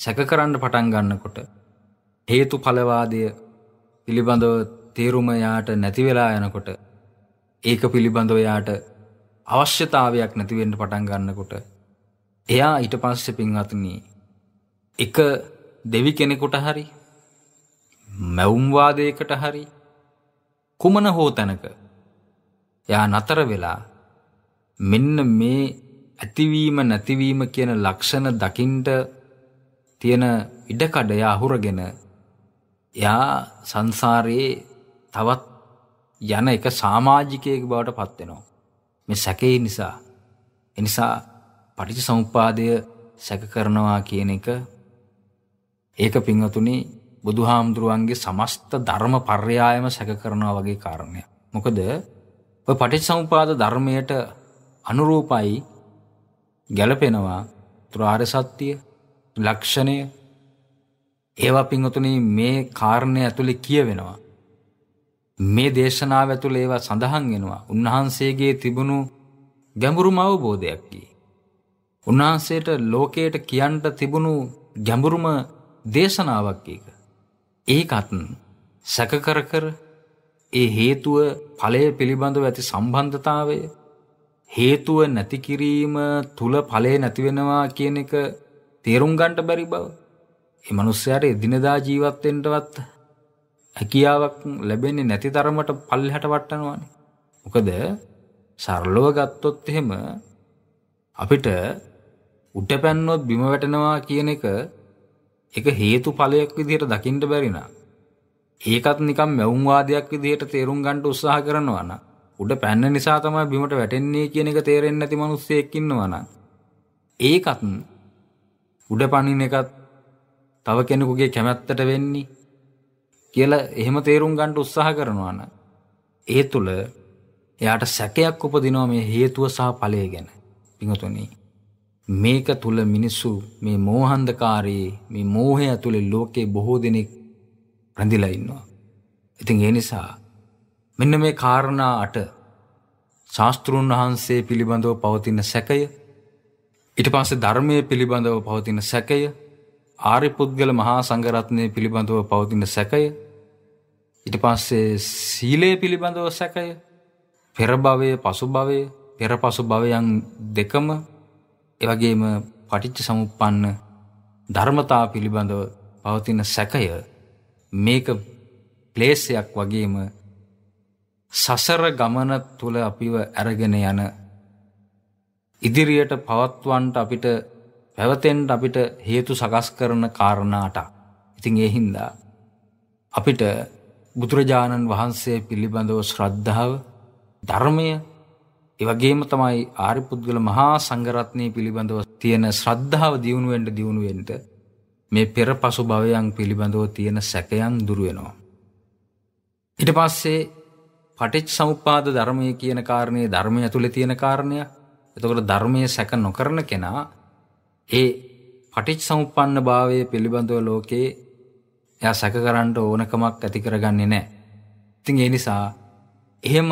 සැකකරන්න පටන් ගන්නකොට හේතුඵලවාදය පිළිබඳව තේරුම යාට නැති වෙලා යනකොට ඒක පිළිබඳව යාට අවශ්‍යතාවයක් නැති වෙන්න පටන් ගන්නකොට එයා ඊට පස්සේ පින්වත්නි එක දෙවි කෙනෙකුට හරි මැවුම්වාදයකට හරි කුමන හෝ තැනක යා නතර වෙලා මෙන්න මේ ඇතිවීම නැතිවීම කියන ලක්ෂණ දකින්ට තියෙන ඉඩකඩ යා අහුරගෙන යා සංසාරයේ තවත් යන එක සමාජිකයෙක් බවට පත් වෙනවා මේ සැකේ නිසා එනිසා පටිච්චසමුප්පාදය සැක කරනවා කියන එක ඒක පින්වතුනි බුදුහාමුදුරුවන්ගේ සමස්ත ධර්ම පර්යායම සැක කරනවා වගේ කාරණයක්. මොකද ඔය පටිච්චසමුපාද ධර්මයට අනුරූපයි ගැළපෙනවා ත්‍රාර්ය සත්‍ය ලක්ෂණය ඒවා පිංගුතුනි මේ කාරණේ ඇතුලේ කියවෙනවා. මේ දේශනාව ඇතුළේ ඒවා සඳහන් වෙනවා. උන්වහන්සේගේ තිබුණු ගැඹුරුම අවබෝධයක් කි. උන්වහන්සේට ලෝකයට කියන්න තිබුණු ගැඹුරුම දේශනාවක් ඒක. ඒකත් සැක කර කර ඒ හේතුව ඵලය පිළිබඳව ඇති සම්බන්ධතාවය හේතුව නැති කිරීම තුල ඵලය නැති වෙනවා කියන එක තේරුම් ගන්නට බැරි බව ඒ මනුස්සයාට එදිනදා ජීවත් වෙන්නවත් හැකියාවක් ලැබෙන්නේ නැති තරමට පල්ලෙහාට වටනවානේ මොකද සරලව ගත්තොත් එහෙම අපිට උඩ පැන්නොත් බිම වැටෙනවා කියන එක ඒක හේතුඵලයක් විදිහට දකින්න බැරි ඒකත් නිකම් මැවුම් වාදයක් විදිහට තේරුම් ගන්න උත්සාහ කරනවා නම් උඩ පැන්න නිසා තමයි බිමට වැටෙන්නේ කියන එක තේරෙන්නේ නැති මිනිස්සෙක් ඉන්නවා නම් ඒකත් උඩ පනින එකත් තව කෙනෙකුගේ කැමැත්තට වෙන්නේ කියලා එහෙම තේරුම් ගන්න උත්සාහ කරනවා නම් ඒ තුල එයාට සැකයක් උපදිනවා මේ හේතුව සහ ඵලය ගැන. පිටුතුනේ මේක තුල මිනිස්සු මේ මෝහන්දකාරයේ මේ මෝහය ඇතුලේ ලෝකේ බොහෝ දෙනෙක් රැඳිලා ඉන්නවා. ඉතින් ඒ නිසා මෙන්න මේ කාරණා අට ශාස්තෘන් වහන්සේ පිළිබඳව පවතින සැකය ඊට පස්සේ ධර්මයේ පිළිබඳව පවතින සැකය ආර්ය පුද්ගල මහා සංඝරත්නය පිළිබඳව පවතින සැකය ඊට පස්සේ සීලය පිළිබඳව සැකය පෙර භවයේ පසු භවයේ පෙර පසු භවයන් දෙකම එවගේම පටිච්ච සමුප්පන්න ධර්මතා පිළිබඳව පවතින සැකය මේක ප්ලේසයක් වගේම සසර ගමන තුළ අපිව ඇරගෙන යන ඉදිරියට පවත්වන්ට අපිට පැවතෙන්ට අපිට හේතු සකස් කරන කාරණාට ඉතින් ඒ හින්දා අපිට බුදුරජාණන් වහන්සේ පිළිබඳව ශ්‍රද්ධාව ධර්මය ඒ වගේම තමයි ආර්ය පුද්ගල මහා සංඝරත්නය පිළිබඳව තියෙන ශ්‍රද්ධාව දියුණු වෙන්න දියුණු වෙන්න මේ පෙර පසු භවයන් පිළිබඳව තියෙන සැකයන් දුරු වෙනවා. ඊට පස්සේ පටිච්ච සමුප්පාද ධර්මය කියන කාරණේ ධර්මය ඇතුලේ තියෙන කාරණය. එතකොට ධර්මයේ සැක නොකරන කෙනා ඒ පටිච්ච සමුප්පන්න භාවයේ පිළිබඳව ලෝකේ එයා සැක කරන්න ඕනකමක් ඇති කරගන්නේ නැහැ. ඉතින් ඒ නිසා එහෙම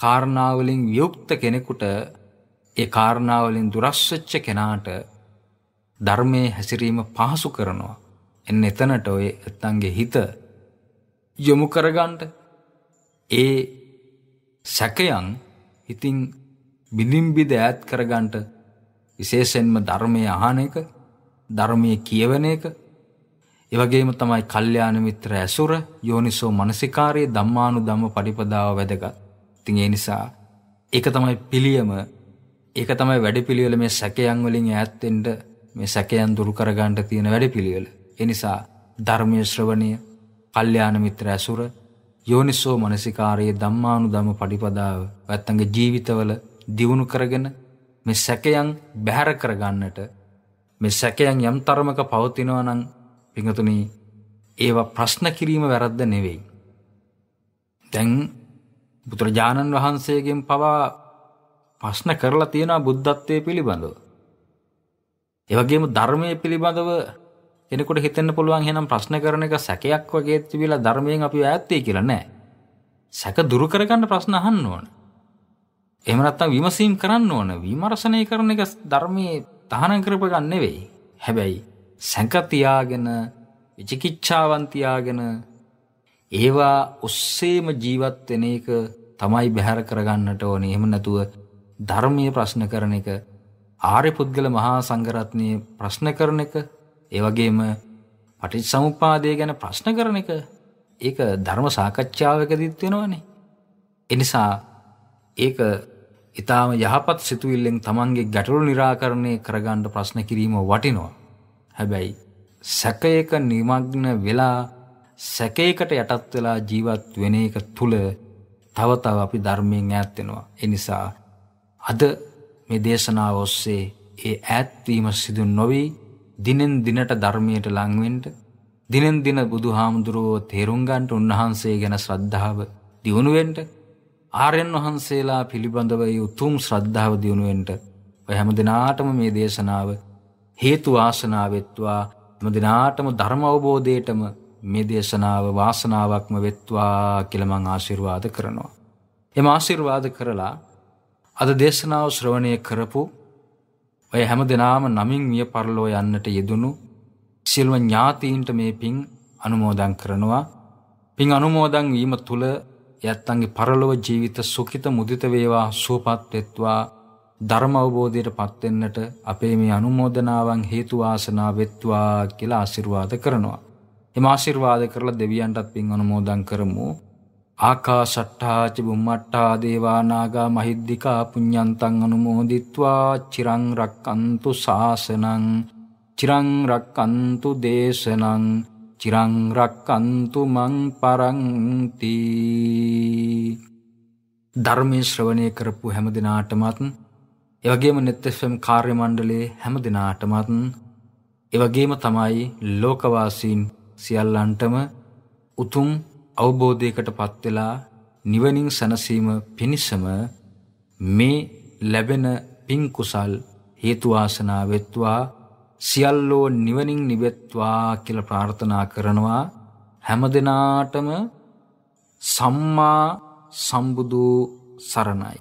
කාරණාවලින් යුක්ත කෙනෙකුට ඒ කාරණාවලින් දුරස්සච්ච කෙනාට ධර්මයේ හැසිරීම පහසු කරනවා. එන්න එතනට ඔය ඇත්තන්ගේ හිත යොමු කරගන්නට ඒ සැකයන් ඉතින් බිඳින් බිඳ ඈත් කරගන්නට විශේෂයෙන්ම ධර්මයේ අහන එක ධර්මයේ කියවන එක ඒ වගේම තමයි කල්යාණ මිත්‍ර ඇසුර යෝනිසෝ මනසිකාරයේ ධම්මානුධම්ම පරිපදාව වැදගත් ඉතින් ඒ නිසා ඒක තමයි පිළියම ඒක තමයි වැඩපිළිවෙල මේ සැකයන් වලින් ඈත් වෙන්න මේ සැකයන් දුරු කර ගන්න තියෙන වැඩපිළිවෙල. ඒ නිසා ධර්මයේ ශ්‍රවණය, කල්යාණ මිත්‍ර ඇසුර, යෝනිසෝ මනසිකාරයේ ධම්මානුධම පටිපදාව නැත්තංගේ ජීවිතවල දියුණු කරගෙන මේ සැකයන් බැහැර කර ගන්නට මේ සැකයන් යම් තරමක පවතිනවා නම් පිඟතුනි ඒවා ප්‍රශ්න කිරීම වැරද්ද නෙවෙයි. දැන් බුදුරජාණන් වහන්සේගෙන් පවා ප්‍රශ්න කරලා තියෙනවා බුද්ධත්වයේ පිළිබඳව. ඒ වගේම ධර්මයේ පිළිබඳව කෙනෙකුට හිතෙන්න පුළුවන් එහෙනම් ප්‍රශ්න කරන එක සැකයක් වගේ තිබිලා ධර්මයෙන් අපි ඈත්tei කියලා නෑ. සැක දුරු කරගන්න ප්‍රශ්න අහන්න ඕන. එහෙම නැත්නම් විමසීම් කරන්න ඕන. විමර්ශනය කරන එක ධර්මයේ තහනම් කරපගන්න නෙවෙයි. හැබැයි සැක තියාගෙන විචිකිච්ඡාවන් තියාගෙන ඒවා ඔස්සේම ජීවත් වෙන එක තමයි බැහැර කරගන්නට ඕනේ. එහෙම නැතුව ධර්මයේ ප්‍රශ්න කරන එක, ආර්ය පුද්ගල මහා සංඝරත්නයේ ප්‍රශ්න කරන එක, ඒ වගේම පටිච්චසමුප්පාදය ගැන ප්‍රශ්න කරන එක ඒක ධර්ම සාකච්ඡාවකදීත් වෙනවනේ. එනිසා ඒක ඊටාම යහපත් සිතුවිල්ලෙන් Tamange ගැටලු निराකරණය කරගන්න ප්‍රශ්න කිරීම වටිනවා. හැබැයි සැකයක নিমগ্ন වෙලා සැකයකට යටත් වෙලා ජීවත් වෙන එක තුල තව තව අපි ධර්මයෙන් ඈත් වෙනවා. ඒ නිසා අද මේ දේශනාව ඔස්සේ ඒ ඈත්වීම සිදු නොවි දිනෙන් දිනට ධර්මයට ලං වෙන්න දිනෙන් දින බුදුහාමුදුරුවෝ තේරුම් ගන්නට උන්වහන්සේ ගැන ශ්‍රද්ධාව දියුණු වෙන්න ආර්යයන් වහන්සේලා පිළිබඳව ඒ උතුම් ශ්‍රද්ධාව දියුණු වෙන්න ඔය හැම දිනාටම මේ දේශනාව හේතු ආසනාවෙත්වා හැම දිනාටම ධර්ම අවබෝධයටම මේ දේශනාව වාසනාවක්ම වෙත්වා කියලා මං ආශිර්වාද කරනවා. එම ආශිර්වාද කරලා අද දේශනාව ශ්‍රවණය කරපු ඔය හැම දෙනාම නමින් මිය පරලෝ යන්නට යෙදුණු සිල්ව ඥාතීන්ට මේ පින් අනුමෝදන් කරනවා. පින් අනුමෝදන් වීම තුල යත්තන්ගේ පරලොව ජීවිත සුඛිත මුදිත වේවා සුවපත් වෙත්වා ධර්ම අවබෝධයට පත් වෙන්නට අපේ මේ අනුමෝදනාවන් හේතු වාසනා වෙත්වා කියලා ආශිර්වාද කරනවා. එම ආශිර්වාද කරලා දෙවියන්ටත් පින් අනුමෝදන් කරමු. ආකාශට්ඨාච බුම්මට්ඨා දේවානාගා මහිද්దికා පුඤ්ඤන්තං අනුමෝදිත්වා චිරං රක්කන්තු ශාසනං චිරං රක්කන්තු දේශනං චිරං රක්කන්තු මං පරන්ති ධර්මයේ ශ්‍රවණය කරපු හැම දිනාටමත් ඒ වගේම netfm කාර්ය මණ්ඩලයේ හැම දිනාටමත් ඒ වගේම තමයි ලෝකවාසීන් සියල්ලන්ටම උතුම් අවබෝධයකට පත්වෙලා නිවනින් සැනසීම පිණිසම මේ ලැබෙන පින් කුසල් හේතු වාසනා වෙත්වා සියල්ලෝ නිවනින් නිවෙත්වා කියලා ප්‍රාර්ථනා කරනවා හැම දිනාටම සම්මා සම්බුදු සරණයි